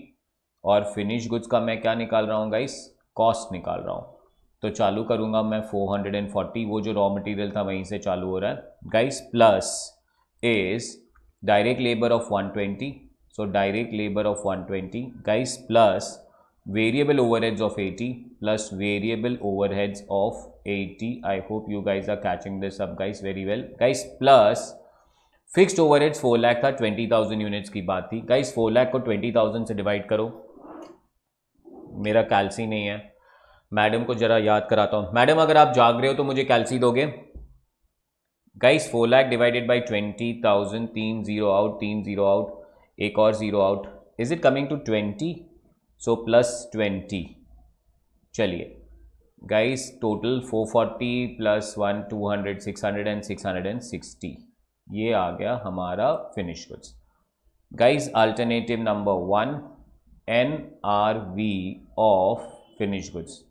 और फिनिश गुड्स का मैं क्या निकाल रहा हूँ गाइस कॉस्ट निकाल रहा हूँ तो चालू करूँगा मैं 440 वो जो रॉ मटेरियल था वहीं से चालू हो रहा है guys plus is direct labor of 120 so direct labor of 120 guys plus variable overheads of 80 plus variable overheads of 80 i hope you guys are catching this up guys very well guys plus fixed overheads 4 lakh था 20,000 units की बात थी guys 4 lakh को 20,000 से divide करो मेरा कैलसी नहीं है मैडम को ज़रा याद कराता हूँ मैडम अगर आप जाग रहे हो तो मुझे कैलसी दोगे guys four lakh divided by twenty thousand तीन जीरो आउट तीन जीरो आउट एक और zero out is it coming to twenty so plus twenty चलिए guys total four forty plus one two hundred six hundred and six hundred and sixty ये आ गया हमारा finish goods guys alternative number one N R V of finish goods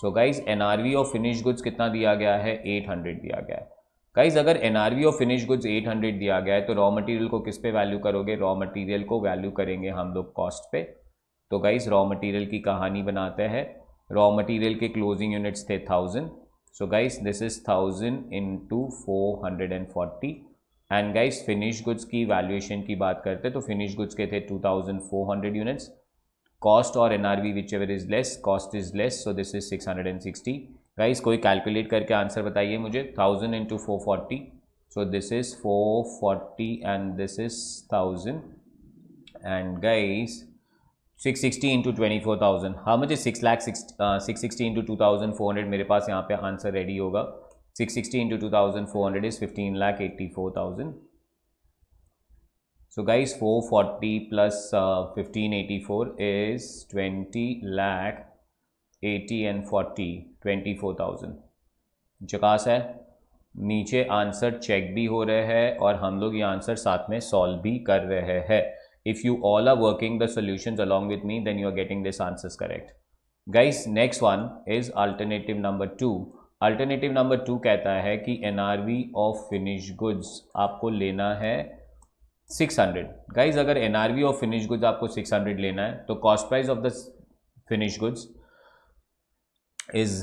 so guys N R V of finish goods कितना दिया गया है eight hundred दिया गया है गाइज अगर N R V of finish goods eight hundred दिया गया है तो रॉ मटेरियल को किस पे वैल्यू करोगे रॉ मटेरियल को वैल्यू करेंगे हम लोग कॉस्ट पे तो गाइज रॉ मटेरियल की कहानी बनाते हैं रॉ मटेरियल के क्लोजिंग यूनिट्स थे thousand so guys this is thousand into four hundred and forty and guys finish goods की वैल्यूएशन की बात करते तो फिनिश गुड्स के थे two thousand four hundred units cost और N R V whichever is less cost is less so this is six hundred and sixty guys कोई calculate करके आंसर बताइए मुझे thousand into four forty so this is four forty and this is thousand and guys six sixty into twenty four thousand हाँ मुझे six lakh six sixty into two thousand four hundred मेरे पास यहाँ पे answer ready होगा six sixty into two thousand four hundred is fifteen lakh eighty four thousand So guys 440 eighty uh, 1584 is 20 lakh 80 and 40 24,000 चकास है नीचे आंसर चेक भी हो रहे हैं और हम लोग ये आंसर साथ में सॉल्व भी कर रहे हैं if you all are working the solution along with me then you are getting this answers correct guys next one is alternative number two alternative number two कहता है कि एन ऑफ फिनिश गुड्स आपको लेना है 600 guys अगर N R V of finish goods आपको 600 लेना है तो cost price of the finish goods is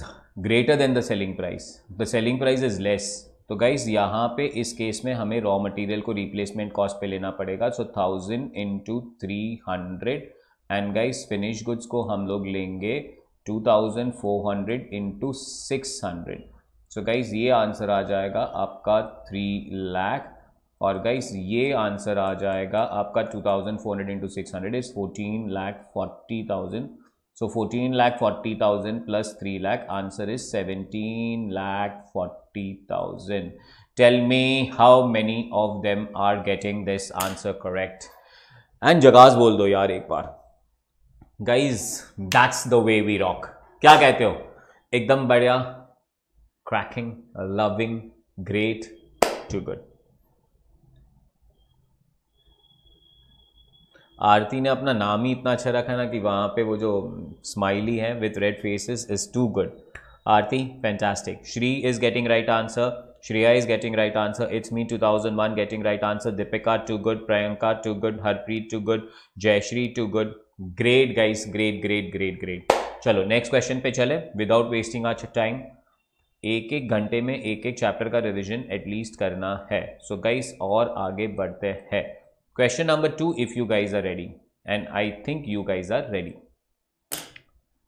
greater than the selling price the selling price is less तो गाइज यहाँ पे इस केस में हमें रॉ मटेरियल को रिप्लेसमेंट कॉस्ट पे लेना पड़ेगा so thousand into three hundred and guys finish goods को हम लोग लेंगे two thousand four hundred into six hundred so guys ये आंसर आ जाएगा आपका थ्री लैख और गाइस ये आंसर आ जाएगा आपका 2400 thousand four hundred into six hundred is fourteen lakh forty thousand so fourteen lakh forty thousand plus three lakh answer is seventeen lakh forty thousand tell me how many of them are getting this answer correct and जगाज बोल दो यार एक बार guys that's the way we rock क्या कहते हो एकदम बढ़िया cracking loving great too good Aarti ने अपना नाम ही इतना अच्छा रखा ना कि वहाँ पे वो जो स्माइली है with red faces is too good Aarti fantastic Shri is getting right answer Shreya is getting right answer it's me two thousand one getting right answer Deepika too good Priyanka too good Harpreet too good Jayshree too good great guys great great great great चलो next question पे चले without wasting आच time एक एक घंटे में एक एक चैप्टर का रिविजन एटलीस्ट करना है सो so गाइस और आगे बढ़ते हैं Question number two, if you guys are ready, and I think you guys are ready.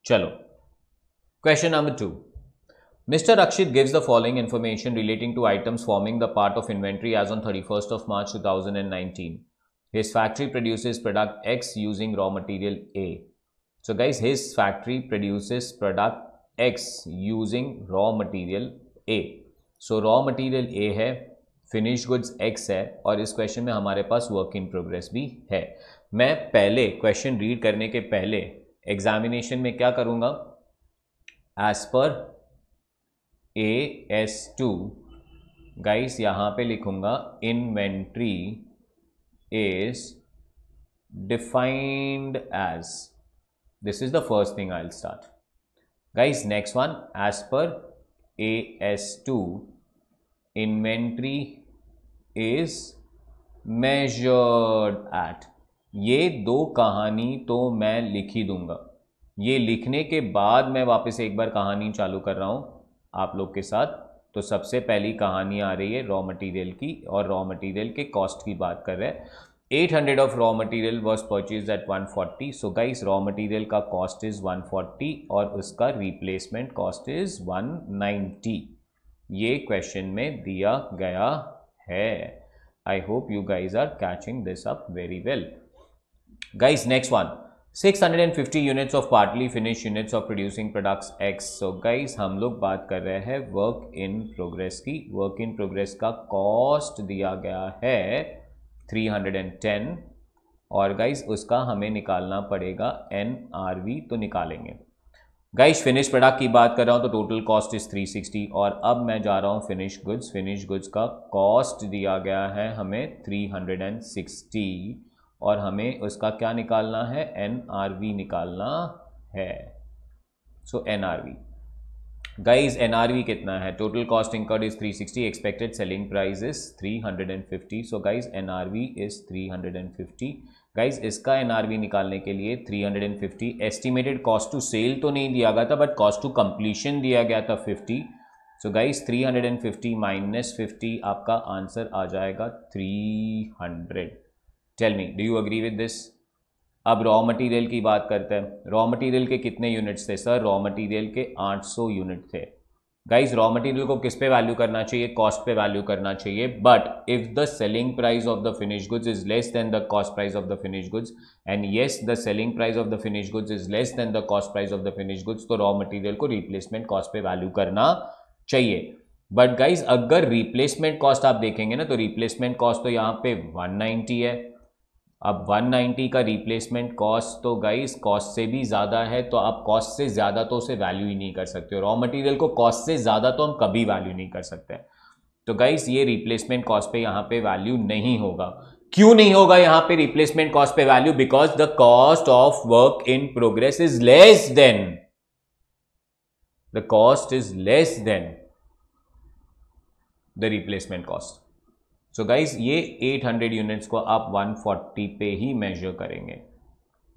Chalo. Question number two. Mr. Rakshit gives the following information relating to items forming the part of inventory as on 31st of March 2019. His factory produces product X using raw material A. So guys, his factory produces product X using raw material A. So raw material A A है finish goods X है और इस question में हमारे पास work in progress भी है मैं पहले क्वेश्चन रीड करने के पहले एग्जामिनेशन में क्या करूँगा as per A S to guys यहाँ पे लिखूँगा inventory is defined as this is the first thing I start guys next one as per A S two inventory is measured at ये दो कहानी तो मैं लिख ही दूंगा ये लिखने के बाद मैं वापस एक बार कहानी चालू कर रहा हूँ आप लोग के साथ तो सबसे पहली कहानी आ रही है रॉ मटेरियल की और रॉ मटेरियल के कॉस्ट की बात कर रहे हैं 800 of raw material was purchase at 140 so guys raw material का कॉस्ट इज़ 140 और उसका रिप्लेसमेंट कॉस्ट इज़ 190 ये क्वेश्चन में दिया गया है I hope you guys are catching this up very well guys next one 650 units of partly finish units of producing products X so guys हम लोग बात कर रहे हैं वर्क इन प्रोग्रेस की वर्क इन प्रोग्रेस का कॉस्ट दिया गया है 310 और गाइज उसका हमें निकालना पड़ेगा एन आर वी तो निकालेंगे गाइस फिनिश प्रोडक्ट की बात कर रहा हूँ तो टोटल कॉस्ट इज़ 360 और अब मैं जा रहा हूँ फिनिश गुड्स फिनिश गुड्स का कॉस्ट दिया गया है हमें 360 और हमें उसका क्या निकालना है एन निकालना है सो एन गाइज एन कितना है total cost incurred is 360 expected selling price is 350 so guys N R V is fifty guys इसका एन निकालने के लिए 350 एस्टिमेटेड कॉस्ट टू सेल तो नहीं दिया गया था बट कॉस्ट टू कंप्लीशन दिया गया था 50 सो गाइज 350 माइनस फिफ्टी आपका आंसर आ जाएगा 300 tell me do you agree with this अब रॉ मटेरियल की बात करते हैं रॉ मटेरियल के कितने यूनिट्स थे सर रॉ मटेरियल के 800 यूनिट थे गाइज रॉ मटेरियल को किस पे वैल्यू करना चाहिए कॉस्ट पे वैल्यू करना चाहिए but if the selling price of the finish goods is less than the cost price of the finish goods and yes the selling price of the finish goods is less than the cost price of the finish goods तो raw material को replacement cost पे value करना चाहिए but guys अगर replacement cost आप देखेंगे ना तो रिप्लेसमेंट कॉस्ट तो यहाँ पे 190 है अब 190 का रिप्लेसमेंट कॉस्ट तो गाइस कॉस्ट से भी ज़्यादा है तो आप कॉस्ट से ज़्यादा तो उसे वैल्यू ही नहीं कर सकते रॉ मटेरियल को कॉस्ट से ज़्यादा तो हम कभी वैल्यू नहीं कर सकते तो गाइस ये रिप्लेसमेंट कॉस्ट पे यहाँ पे वैल्यू नहीं होगा क्यों नहीं होगा यहाँ पे रिप्लेसमेंट कॉस्ट पे value because the cost of work in progress is less than the cost is less than the replacement cost so so guys ये 800 यूनिट्स को आप 140 पे ही मेजर करेंगे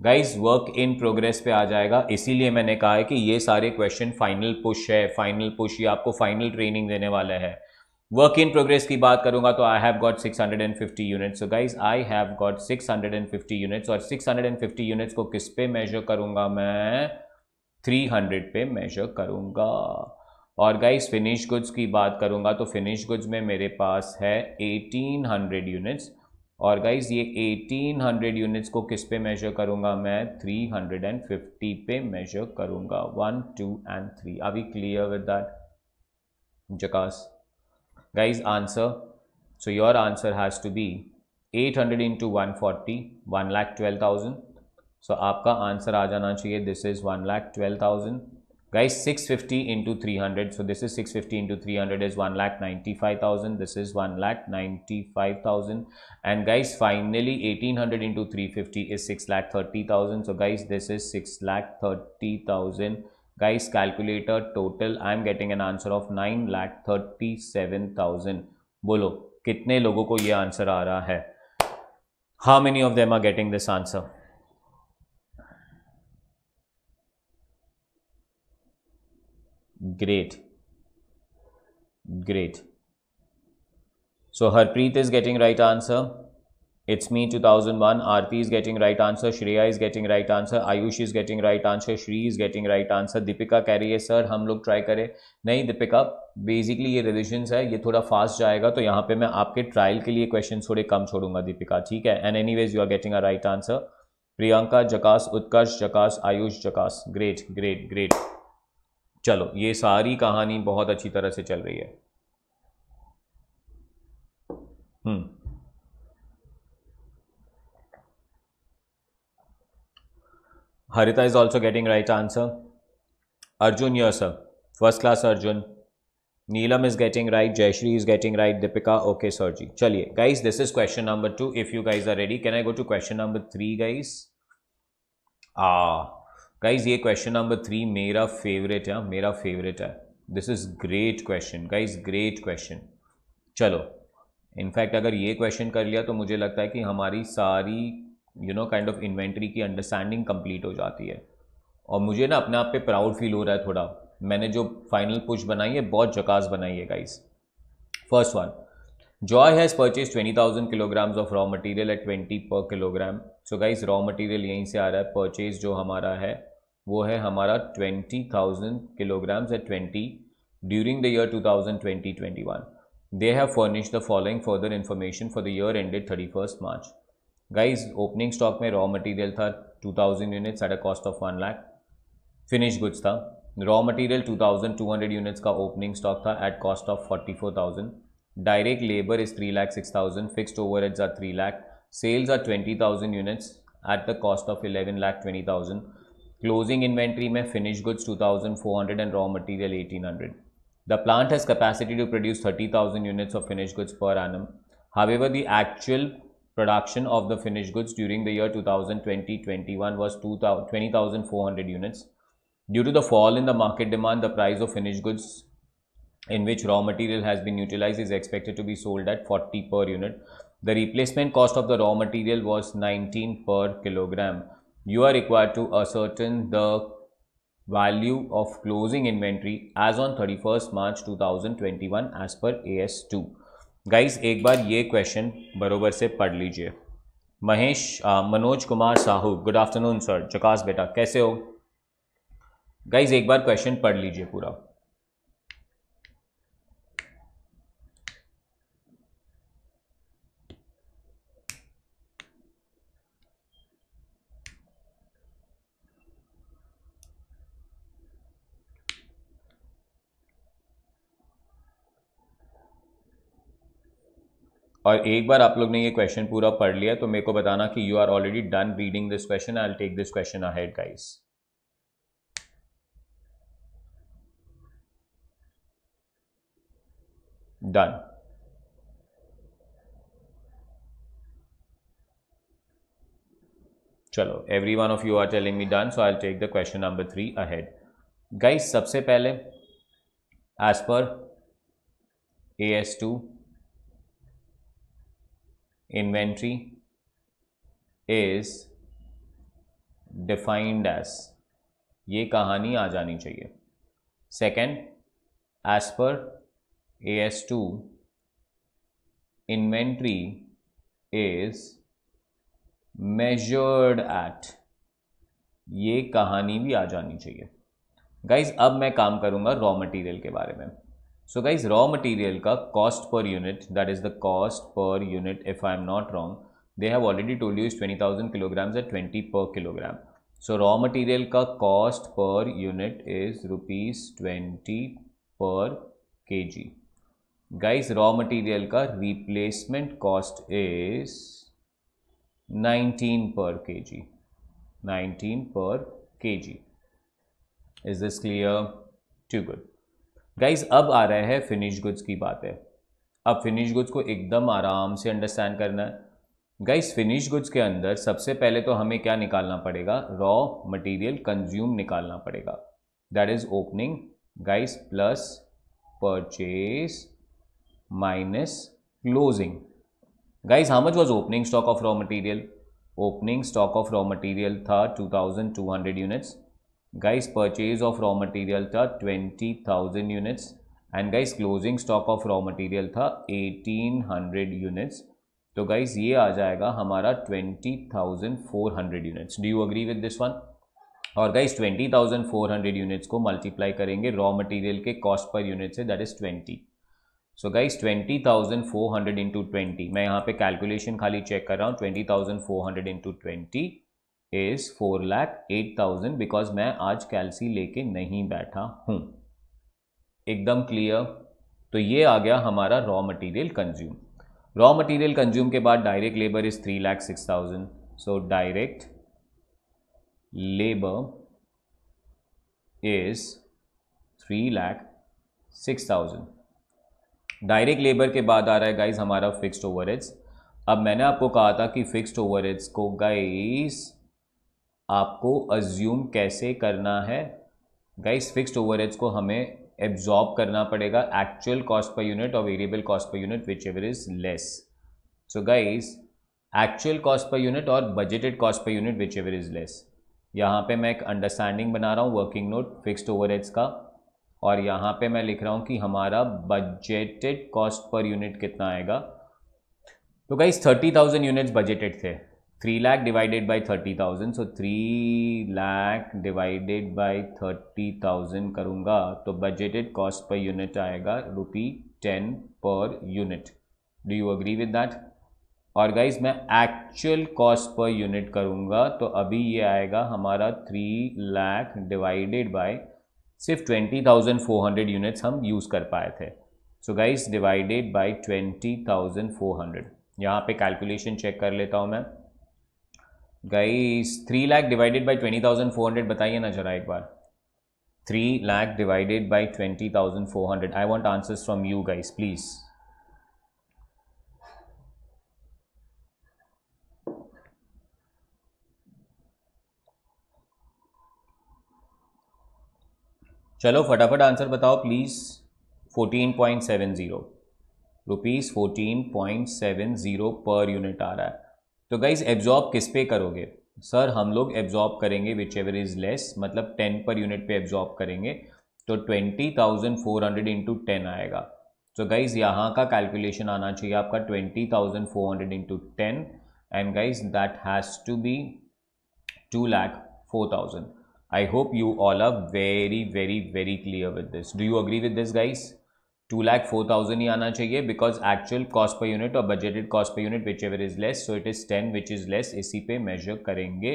गाइज वर्क इन प्रोग्रेस पे आ जाएगा इसीलिए मैंने कहा है कि ये सारे क्वेश्चन फाइनल पुश है फाइनल पुश ये आपको फाइनल ट्रेनिंग देने वाला है वर्क इन प्रोग्रेस की बात करूंगा तो I have got 650 units so guys I have got 650 units और six hundred and fifty units को किस पे मेजर करूंगा मैं 300 पे मेजर करूंगा और गाइस फिनिश गुड्स की बात करूंगा तो फिनिश गुड्स में मेरे पास है 1800 यूनिट्स और गाइस ये 1800 यूनिट्स को किस पे मेजर करूँगा मैं 350 पे मेजर करूँगा one two and three are we clear with that जकास guys answer so your answer has to be 800 hundred into one forty one lakh twelve thousand so आपका आंसर आ जाना चाहिए this is one lakh twelve thousand Guys, 650 into 300. So this is 650 into 300 is 1 lakh 95,000. This is 1 lakh 95,000. And guys, finally 1800 into 350 is 6 lakh 30,000. So guys, this is 6 lakh 30,000 guys calculator total i am getting an answer of nine lakh thirty-seven thousand. Seven thousand बोलो कितने लोगों को ये answer आ रहा है how many of them are getting Great. Great. So Harpreet is getting right answer. It's me 2001. RP is getting right answer. Shreya is getting right answer. Ayush is getting right answer. Shri is getting right answer. Deepika carry रही sir hum log try kare nahi नहीं basically ye revisions hai ye thoda fast jayega to yahan pe main aapke trial ke liye questions thode kam chhodunga छोड़ूंगा theek hai and anyways you are getting a right answer priyanka jakas utkarsh jakas ayush jakas great great great चलो ये सारी कहानी बहुत अच्छी तरह से चल रही है हम्म Harita is also getting right answer Arjun यर sir first class Arjun Neelam is getting right Jayshree is getting right Deepika okay sir ji चलिए guys this is question number two if you guys are ready can I go to question number three guys आ guys ये question number three मेरा favourite है मेरा favourite है this is great question guys great question चलो in fact अगर ये question कर लिया तो मुझे लगता है कि हमारी सारी you know kind of inventory की अंडरस्टैंडिंग कंप्लीट हो जाती है और मुझे ना अपने आप पे प्राउड फील हो रहा है थोड़ा मैंने जो फाइनल पुश बनाई है बहुत जकास बनाई है guys first one Joy has purchase twenty thousand kilograms of raw material at twenty per kilogram so guys raw material यहीं से आ रहा है परचेज जो हमारा है वो है हमारा twenty thousand kilograms at twenty during the year two thousand twenty twenty one they have furnish the following further information for the year ended thirty first March guys opening stock में raw material था two thousand units at a cost of one lakh finish goods था raw material 2200 units का opening stock था at cost of thousand direct labour is three six fixed over ads are three lakh sales are thousand units at the cost of eleven thousand Closing inventory may finished goods 2400 and raw material 1800. The plant has capacity to produce 30,000 units of finished goods per annum. However, the actual production of the finished goods during the year 2020-21 was 20,400 units. Due to the fall in the market demand, the price of finished goods in which raw material has been utilized is expected to be sold at 40 per unit. The replacement cost of the raw material was 19 per kilogram you are required to ascertain the value of closing inventory as on 31st March 2021 as per AS2. Guys एक बार ये question बरोबर से पढ़ लीजिए महेश आ, Manoj Kumar Sahu good afternoon sir जकास बेटा कैसे हो गाइस एक बार क्वेश्चन पढ़ लीजिए पूरा और एक बार आप लोग ने ये क्वेश्चन पूरा पढ़ लिया तो मेरे को बताना कि you are already done reading this question I take this question ahead guys done चलो every one of you are telling me done so I take the question number three ahead guys सबसे पहले as per A S two inventory is defined as ये कहानी आ जानी चाहिए second as per A S two inventory is measured at ये कहानी भी आ जानी चाहिए गाइज अब मैं काम करूँगा रॉ मटेरियल के बारे में So guys, raw material ka cost per unit, that is the cost per unit, if I am not wrong, they have already told you is 20,000 kilograms at 20 per kilogram. So raw material ka cost per unit is rupees 20 per kg. Guys, raw material ka replacement cost is 19 per kg. 19 per kg. Is this clear? Too good. Guys अब आ रहा है finish goods की बात है अब finish goods को एकदम आराम से अंडरस्टैंड करना है गाइज फिनिश गुड्स के अंदर सबसे पहले तो हमें क्या निकालना पड़ेगा रॉ मटेरियल कंज्यूम निकालना पड़ेगा that is opening guys plus purchase minus closing guys how much was opening stock of raw material opening stock of raw material था 2200 units guys purchase of raw material tha 20000 units and guys closing stock of raw material tha 1800 units तो guys ये आ जाएगा हमारा 20,400 units do you agree with this one और guys 20,400 units को multiply करेंगे raw material के कॉस्ट पर यूनिट से that is 20 so guys 20,400 into twenty मैं यहाँ पे कैलकुलेशन खाली चेक कर रहा हूँ 20,400 into twenty is four lakh eight thousand because मैं आज कैलसी लेके नहीं बैठा हूं एकदम क्लियर तो ये आ गया हमारा raw material consume raw material consume के बाद direct labour is three lakh six thousand so direct labour is three lakh six thousand direct labour के बाद आ रहा है गाइज हमारा फिक्स्ड ओवरहेड्स अब मैंने आपको कहा था कि फिक्स्ड ओवरहेड्स को गाइज आपको अज्यूम कैसे करना है गाइस फिक्स्ड ओवरहेड्स को हमें एब्जॉर्ब करना पड़ेगा एक्चुअल कॉस्ट पर यूनिट और variable cost per unit whichever is less so guys actual cost per unit और budgeted cost per unit whichever is less यहाँ पे मैं एक अंडरस्टैंडिंग बना रहा हूँ वर्किंग नोट फिक्स्ड ओवरहेड्स का और यहाँ पे मैं लिख रहा हूँ कि हमारा बजटेड कॉस्ट पर यूनिट कितना आएगा तो guys thirty thousand units budgeted थे three lakh divided by thirty thousand so three lakh divided by thirty thousand करूँगा तो बजटेड कॉस्ट पर यूनिट आएगा rupee ten per unit do you agree with that और guys मैं actual cost per unit करूँगा तो अभी ये आएगा हमारा थ्री लाख डिवाइडेड बाई सिर्फ twenty thousand four hundred units हम यूज़ कर पाए थे so guys divided by twenty thousand four hundred यहाँ पे कैलकुलेशन चेक कर लेता हूँ मैं guys three lakh divided by twenty thousand four hundred बताइए ना जरा एक बार three lakh divided by twenty thousand four hundred I want answers from you guys please चलो फटाफट आंसर बताओ please fourteen point seven zero rupees fourteen point seven zero per unit आ रहा है तो गाइज एब्जॉर्ब किस पे करोगे सर हम लोग एब्जॉर्ब करेंगे विच एवर इज़ लेस मतलब टेन पर यूनिट पे एब्जॉर्ब करेंगे तो twenty thousand four hundred into ten आएगा तो गाइज़ यहाँ का कैलकुलेशन आना चाहिए आपका twenty thousand four hundred into ten and guys that has to be two lakh four thousand I hope you all are very very very clear with this do you agree with this guys two lakh four thousand ही आना चाहिए because actual cost per unit और budgeted cost per unit whichever is less so it is ten which is less इसी पे measure करेंगे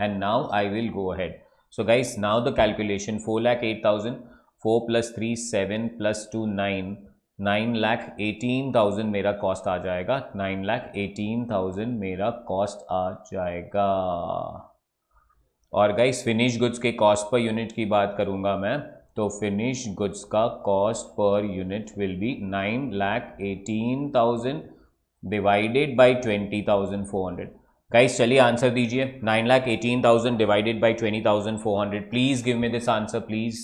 and now I will go ahead so guys now the calculation four lakh eight thousand four plus three seven plus two nine nine lakh eighteen thousand मेरा cost आ जाएगा nine lakh eighteen thousand मेरा cost आ जाएगा और गाइस फिनिश गुड्स के cost per unit की बात करूंगा मैं तो फिनिश गुड्स का cost per unit will be nine lakh eighteen thousand divided by twenty thousand four hundred guys चलिए आंसर दीजिए nine lakh eighteen thousand divided by twenty thousand four hundred please give me this answer please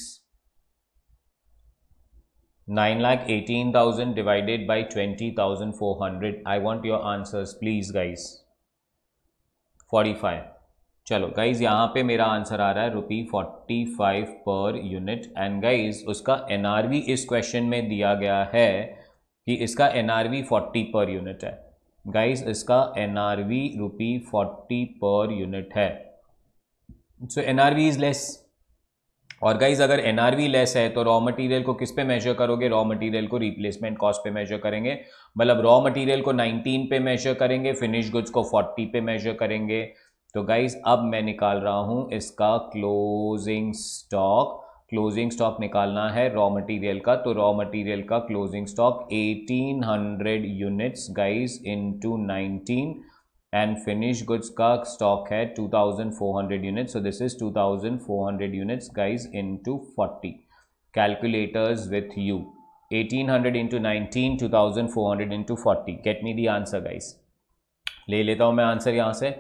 nine lakh eighteen thousand divided by twenty thousand four hundred I want your answers please guys forty five चलो guys यहाँ पे मेरा answer आ रहा है rupee forty five per unit and guys उसका N इस question में दिया गया है कि इसका N R V forty per unit है गाइज इसका N R V rupee forty per unit है so N R V is less और गाइज अगर एन आर वी लेस है तो रॉ मटेरियल को किस पे मेजर करोगे रॉ मटेरियल को रिप्लेसमेंट कॉस्ट पे मेजर करेंगे मतलब रॉ मटेरियल को 19 पे मेजर करेंगे फिनिश गुड्स को 40 पे मेजर करेंगे तो गाइज अब मैं निकाल रहा हूँ इसका क्लोजिंग स्टॉक क्लोजिंग स्टॉक निकालना है रॉ मटेरियल का तो रॉ मटेरियल का closing stock 1800 units guys into 19 and finish goods का स्टॉक है 2400 units so this is 2400 units guys into 40 calculators with you 1800 into 19 2400 into 40 get me the answer guys ले लेता हूँ मैं आंसर यहाँ से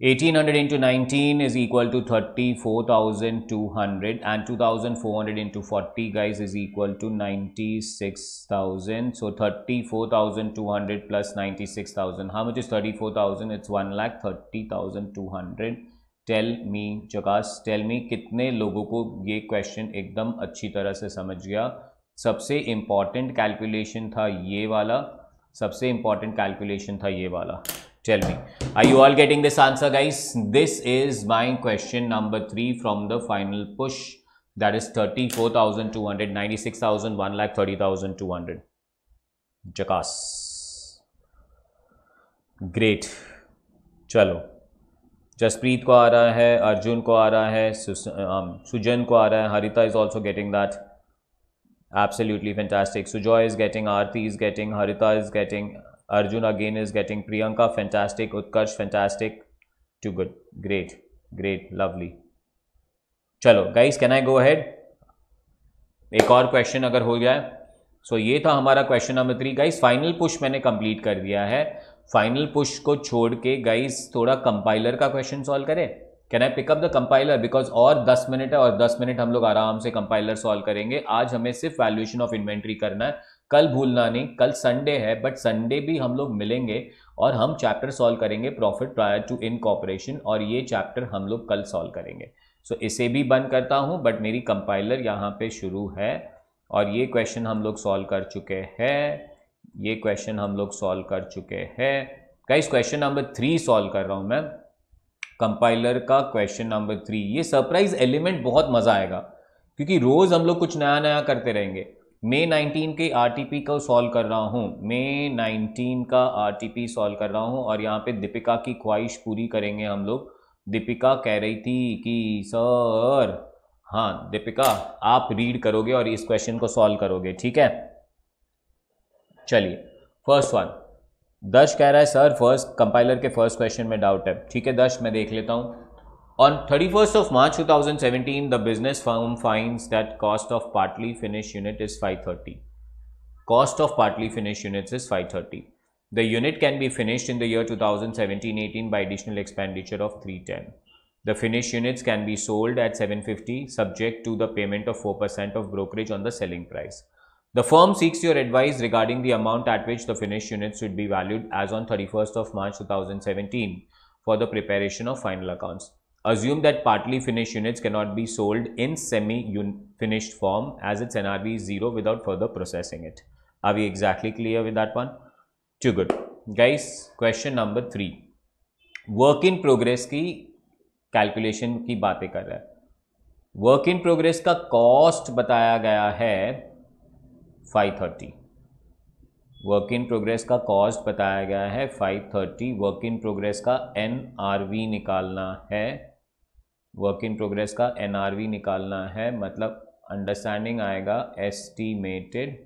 1800 into 19 is equal to 34,200 and 2400 into 40 guys is equal to 96,000. So 34,200 plus 96,000. How much is 34,000? It's 1 lakh 30,200. Tell me, Jagas. tell me kitne logo ko ye question ekdam achhi tarah se samaj gaya. Sabse important calculation tha ye wala. Sabse important calculation tha ye wala tell me are you all getting this answer guys this is my question number three from the final push that is 34,200 96,000 1 lakh 30,200 jackass great. चलो Jasprit ko आ रहा है अर्जुन को आ रहा है सुजन को absolutely fantastic sujoy is getting arti is getting harita is getting Arjun again is getting Priyanka fantastic Utkarsh fantastic too good great great lovely चलो guys can I go ahead एक और क्वेश्चन अगर हो जाए सो so, ये था हमारा question number three guys final push मैंने कंप्लीट कर दिया है फाइनल पुश को छोड़ के गाइस थोड़ा कंपाइलर का क्वेश्चन सॉल्व करें can I pick up the compiler because और 10 मिनट है और 10 मिनट हम लोग आराम से कंपाइलर सॉल्व करेंगे आज हमें सिर्फ वैल्यूएशन ऑफ इन्वेंट्री करना है कल भूलना नहीं कल संडे है बट संडे भी हम लोग मिलेंगे और हम चैप्टर सॉल्व करेंगे profit prior to incorporation और ये चैप्टर हम लोग कल सॉल्व करेंगे सो so, इसे भी बंद करता हूँ बट मेरी कंपाइलर यहाँ पे शुरू है और ये क्वेश्चन हम लोग सॉल्व कर चुके हैं ये क्वेश्चन हम लोग सॉल्व कर चुके हैं guys question number three solve कर रहा हूँ मैं कंपाइलर का क्वेश्चन नंबर थ्री ये सरप्राइज एलिमेंट बहुत मज़ा आएगा क्योंकि रोज़ हम लोग कुछ नया नया करते रहेंगे मे 19 के आरटीपी को सॉल्व कर रहा हूँ मे 19 का आरटीपी सॉल्व कर रहा हूँ और यहाँ पे दीपिका की ख्वाहिश पूरी करेंगे हम लोग दीपिका कह रही थी कि सर हाँ दीपिका आप रीड करोगे और इस क्वेश्चन को सॉल्व करोगे ठीक है चलिए फर्स्ट वन दश कह रहा है सर फर्स्ट कंपाइलर के फर्स्ट क्वेश्चन में डाउट है ठीक है दश मैं देख लेता हूँ On 31st of March 2017, the business firm finds that cost of partly finished unit is 530. Cost of partly finished units is 530. The unit can be finished in the year 2017-18 by additional expenditure of 310. The finished units can be sold at 750 subject to the payment of 4% of brokerage on the selling price. The firm seeks your advice regarding the amount at which the finished units should be valued as on 31st of March 2017 for the preparation of final accounts. Assume that partly finished units cannot be sold in semi-finished form as its NRV is zero without further processing it. Are we exactly clear with that one? Too good. Guys, question number three. work in progress ki calculation ki बातें kar raha है work in progress का cost बताया गया है 530 work in progress का cost बताया गया है 530 वर्क इन प्रोग्रेस का एन निकालना है वर्क इन प्रोग्रेस का एन निकालना है मतलब अंडरस्टैंडिंग आएगा estimated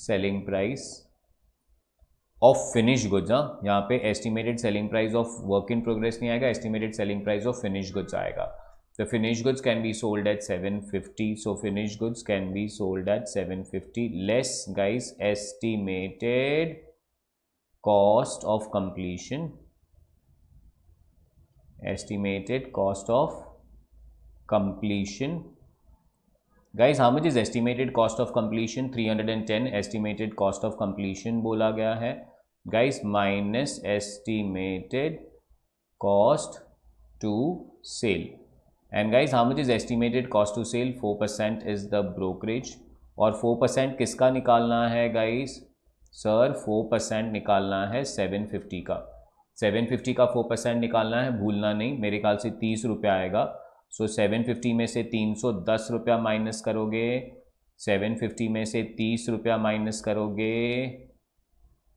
selling price of finish goods हाँ यहाँ पे estimated selling price of work in progress नहीं आएगा estimated selling price of finish goods आएगा goods can be sold at seven fifty 750. Finish goods can be sold at seven 750 less guys estimated cost of completion estimated cost of completion guys how much is estimated cost of completion three hundred and ten estimated cost of completion बोला गया है guys minus estimated cost to sell and guys how much is estimated cost to sell four percent is the brokerage और four percent किसका निकालना है guys sir four percent निकालना है seven fifty का सेवन फिफ्टी का फोर परसेंट निकालना है भूलना नहीं मेरे ख्याल से तीस रुपया आएगा सो सेवन फिफ्टी में से तीन सौ दस रुपया माइनस करोगे सेवन फिफ्टी में से तीस रुपया माइनस करोगे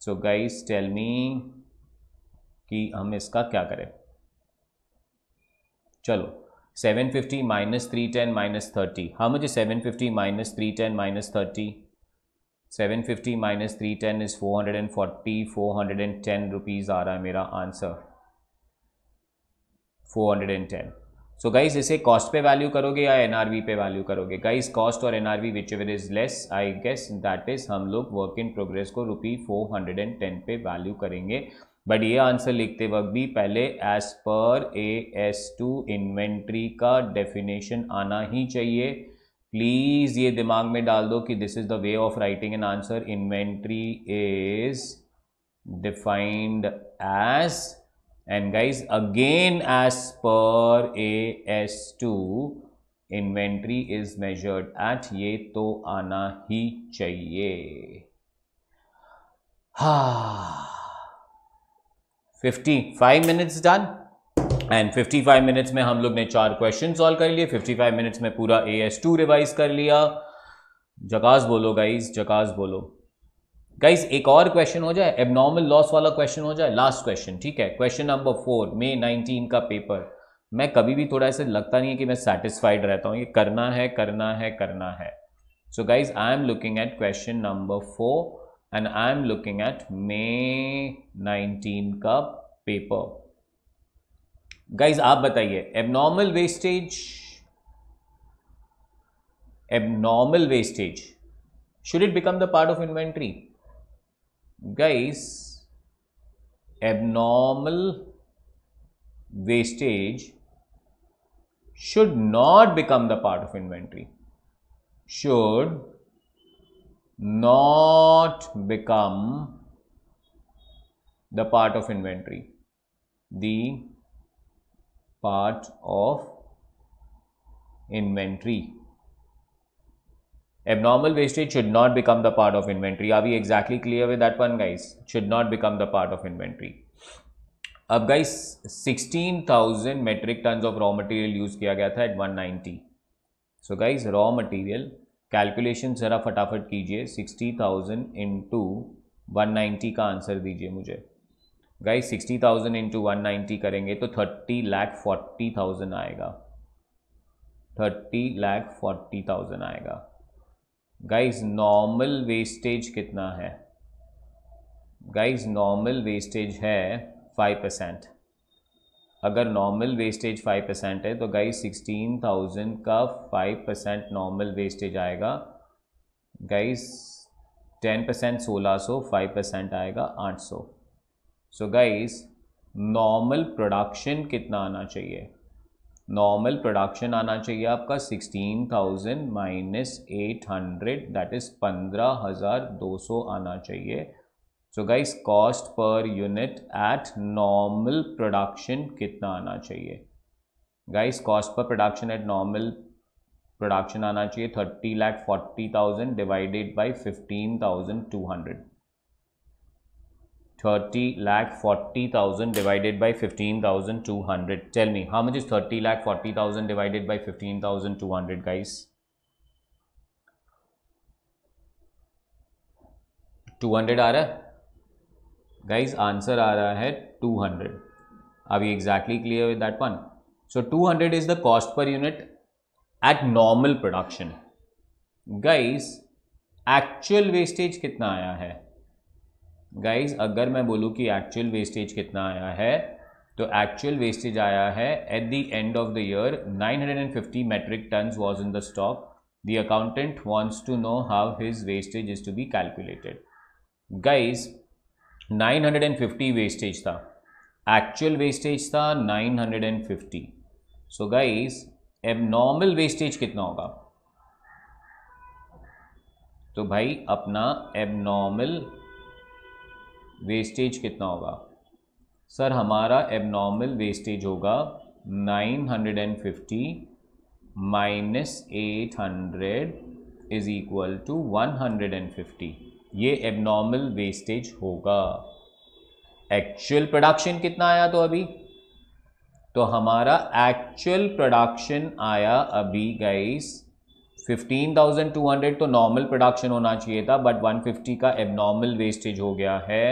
सो गाइस टेल मी कि हम इसका क्या करें चलो seven fifty minus three ten minus thirty हाँ मुझे seven fifty minus three ten minus thirty fifty minus ten is and ten rupees आ रहा है मेरा आंसर टेन सो गाइज इसे कॉस्ट पे वैल्यू करोगे या वी पे वैल्यू करोगे गाइज कॉस्ट और V whichever is less I guess that is हम लोग वर्क इन प्रोग्रेस को rupee four hundred and ten पे वैल्यू करेंगे बट ये आंसर लिखते वक्त भी पहले as per A S two inventory का डेफिनेशन आना ही चाहिए प्लीज़ ये दिमाग में डाल दो कि this is the way of writing an answer inventory is defined as and guys again as per A S two inventory is measured at ये तो आना ही चाहिए हा fifty five minutes done and 55 minutes में हम लोग ने चार क्वेश्चन सॉल्व कर लिए 55 मिनट्स में पूरा ए एस टू रिवाइज कर लिया जकास बोलो गाइज जकास बोलो गाइज एक और क्वेश्चन हो जाए एबनॉर्मल लॉस वाला क्वेश्चन हो जाए लास्ट क्वेश्चन ठीक है question number four May nineteen का पेपर मैं कभी भी थोड़ा ऐसा लगता नहीं है कि मैं सेटिस्फाइड रहता हूँ ये करना है करना है करना है so guys I am looking at question number four and I am looking at May nineteen का पेपर गाइज आप बताइए abnormal wastage abnormal wastage should it become the part of inventory guys abnormal wastage should not become the part of inventory should not become the part of inventory the part of inventory. Abnormal wastage should not become the part of inventory. Are we exactly clear with that one guys? Should not become the part of inventory. अब guys 16,000 metric tons of raw material use किया गया था at 190 so guys raw material calculation ज़रा फटाफट कीजिए 60,000 into 190 का answer दीजिए मुझे guys sixty thousand into one ninety करेंगे तो थर्टी लैख फोर्टी थाउजेंड आएगा थर्टी लैख फोर्टी थाउजेंड आएगा गाइज नॉर्मल वेस्टेज कितना है गाइज नॉर्मल वेस्टेज है फाइव परसेंट अगर नॉर्मल वेस्टेज फाइव परसेंट है तो गाइज सिक्सटीन थाउजेंड का फाइव परसेंट नॉर्मल वेस्टेज आएगा गाइज टेन परसेंट सोलह सौ फाइव परसेंट आएगा आठ सौ सो गाइस नॉर्मल प्रोडक्शन कितना आना चाहिए नॉर्मल प्रोडक्शन आना चाहिए आपका sixteen thousand minus eight hundred that is पंद्रह हज़ार दो सौ आना चाहिए so guys cost per unit at normal production कितना आना चाहिए guys cost per production at normal production आना चाहिए thirty lakh forty thousand divided by fifteen thousand two hundred 30 lakh 40,000 divided by 15,200. Tell me, how much is 30 lakh 40,000 divided by 15,200, guys? 200 are guys answer are ahead 200 are we exactly clear with that one so 200 is the cost per unit at normal production guys actual wastage kitna aya hai guys अगर मैं बोलूँ कि actual wastage कितना आया है तो actual wastage आया है at the end of the year 950 metric tons was in the stock the accountant wants to know how his wastage is to be calculated guys 950 wastage था एक्चुअल वेस्टेज था 950 so guys abnormal wastage कितना होगा तो भाई अपना abnormal wastage कितना होगा sir हमारा एबनॉर्मल वेस्टेज होगा 950 माइनस 800 इज इक्वल टू 150 ये एबनॉर्मल वेस्टेज होगा एक्चुअल प्रोडक्शन कितना आया तो अभी तो हमारा एक्चुअल प्रोडक्शन आया अभी गाइस 15,200 तो नॉर्मल प्रोडक्शन होना चाहिए था बट 150 का एबनॉर्मल वेस्टेज हो गया है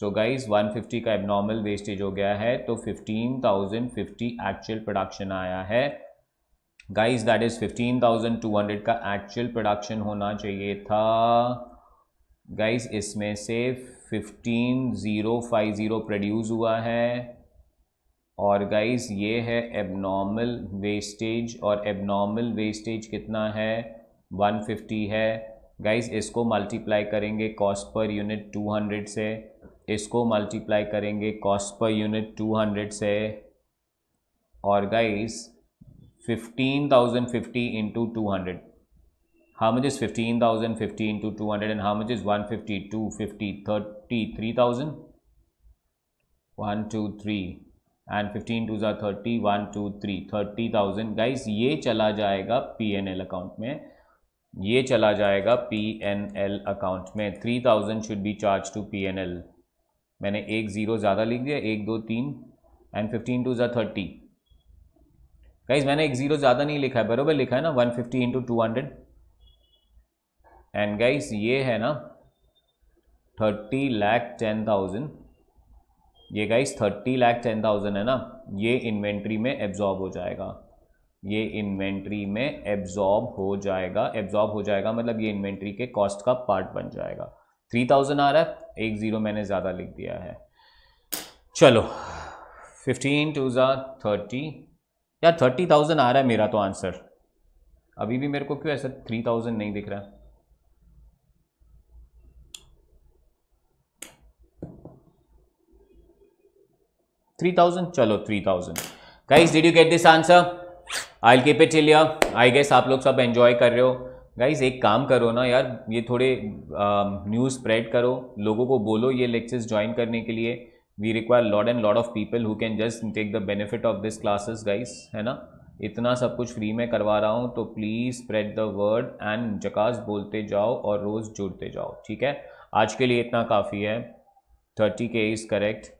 सो so गाइस 150 का एबनॉर्मल वेस्टेज हो गया है तो 15,050 एक्चुअल प्रोडक्शन आया है गाइज दैट इज़ 15,200 का एक्चुअल प्रोडक्शन होना चाहिए था गाइज इसमें से 15,050 प्रोड्यूस हुआ है और गाइज ये है एबनॉर्मल वेस्टेज और एबनॉर्मल वेस्टेज कितना है 150 है गाइज इसको मल्टीप्लाई करेंगे कॉस्ट पर यूनिट 200 से इसको मल्टीप्लाई करेंगे कॉस्ट पर यूनिट 200 से और guys 15,050 thousand into two how much is fifteen thousand fifty into two hundred and how much is one fifty two fifty thirty three thousand one two three and fifteen two जै thirty one two three thirty thousand guys ये चला जाएगा P N L account में ये चला जाएगा P N L account में three thousand should be charge to P N L मैंने एक ज़ीरो ज़्यादा लिख दिया एक दो तीन एंड फिफ्टीन टू ज़ा थर्टी गाइज मैंने एक ज़ीरो ज़्यादा नहीं लिखा है बरोबर लिखा है ना one fifty into two hundred and guys ये है ना थर्टी लैख टेन थाउजेंड ये guys thirty lakh ten thousand है ना ये इन्वेंट्री में एब्जॉर्ब हो जाएगा ये इन्वेंट्री में एब्जॉर्ब हो जाएगा एब्जॉर्ब हो जाएगा मतलब ये इन्वेंट्री के कॉस्ट का पार्ट बन जाएगा थ्री थाउजेंड आ रहा है एक ज़ीरो मैंने ज़्यादा लिख दिया है चलो फिफ्टीन टू ज़ा थर्टी यार थर्टी थाउजेंड आ रहा है मेरा तो आंसर अभी भी मेरे को क्यों ऐसा थ्री थाउजेंड नहीं दिख रहा है थ्री थाउजेंड चलो three thousand guys did you get this answer I keep it चिलिया आई गेस आप लोग सब एंजॉय कर रहे हो गाइज एक काम करो ना यार ये थोड़े न्यूज़ um, स्प्रेड करो लोगों को बोलो ये लेक्चर्स ज्वाइन करने के लिए we require lot and lot of people who can just take the benefit of this classes guys है ना इतना सब कुछ फ्री में करवा रहा हूँ तो please spread the word and जकास बोलते जाओ और रोज़ जुड़ते जाओ ठीक है आज के लिए इतना काफ़ी है थर्टी के इज़ करेक्ट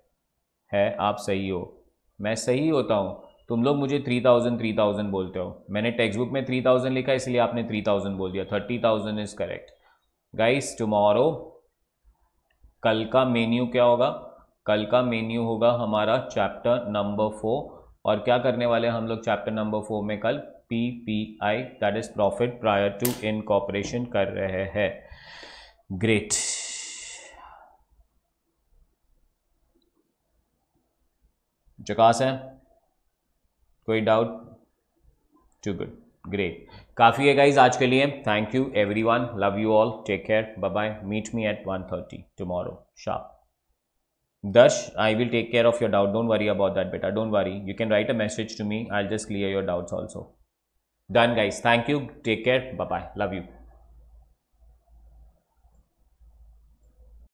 है आप सही हो मैं सही होता हूँ तुम लोग मुझे थ्री थाउजेंड थ्री थाउजेंड बोलते हो मैंने टेक्स्ट बुक में थ्री थाउजेंड लिखा इसलिए आपने थ्री थाउजेंड बोल दिया thirty thousand is correct guys tomorrow कल का मेन्यू क्या होगा कल का मेन्यू होगा हमारा चैप्टर नंबर फोर और क्या करने वाले हम लोग चैप्टर नंबर फोर में कल P P I that is profit prior to incorporation कर रहे हैं ग्रेट चकास है कोई डाउट टू गुड ग्रेट काफ़ी है गाइज आज के लिए thank you everyone love you all take care bye bye meet me at one thirty tomorrow sharp Darsh I will take care of your doubt don't worry about that बेटा don't worry you can write a message to me I just clear your doubts also done guys thank you take care bye bye love you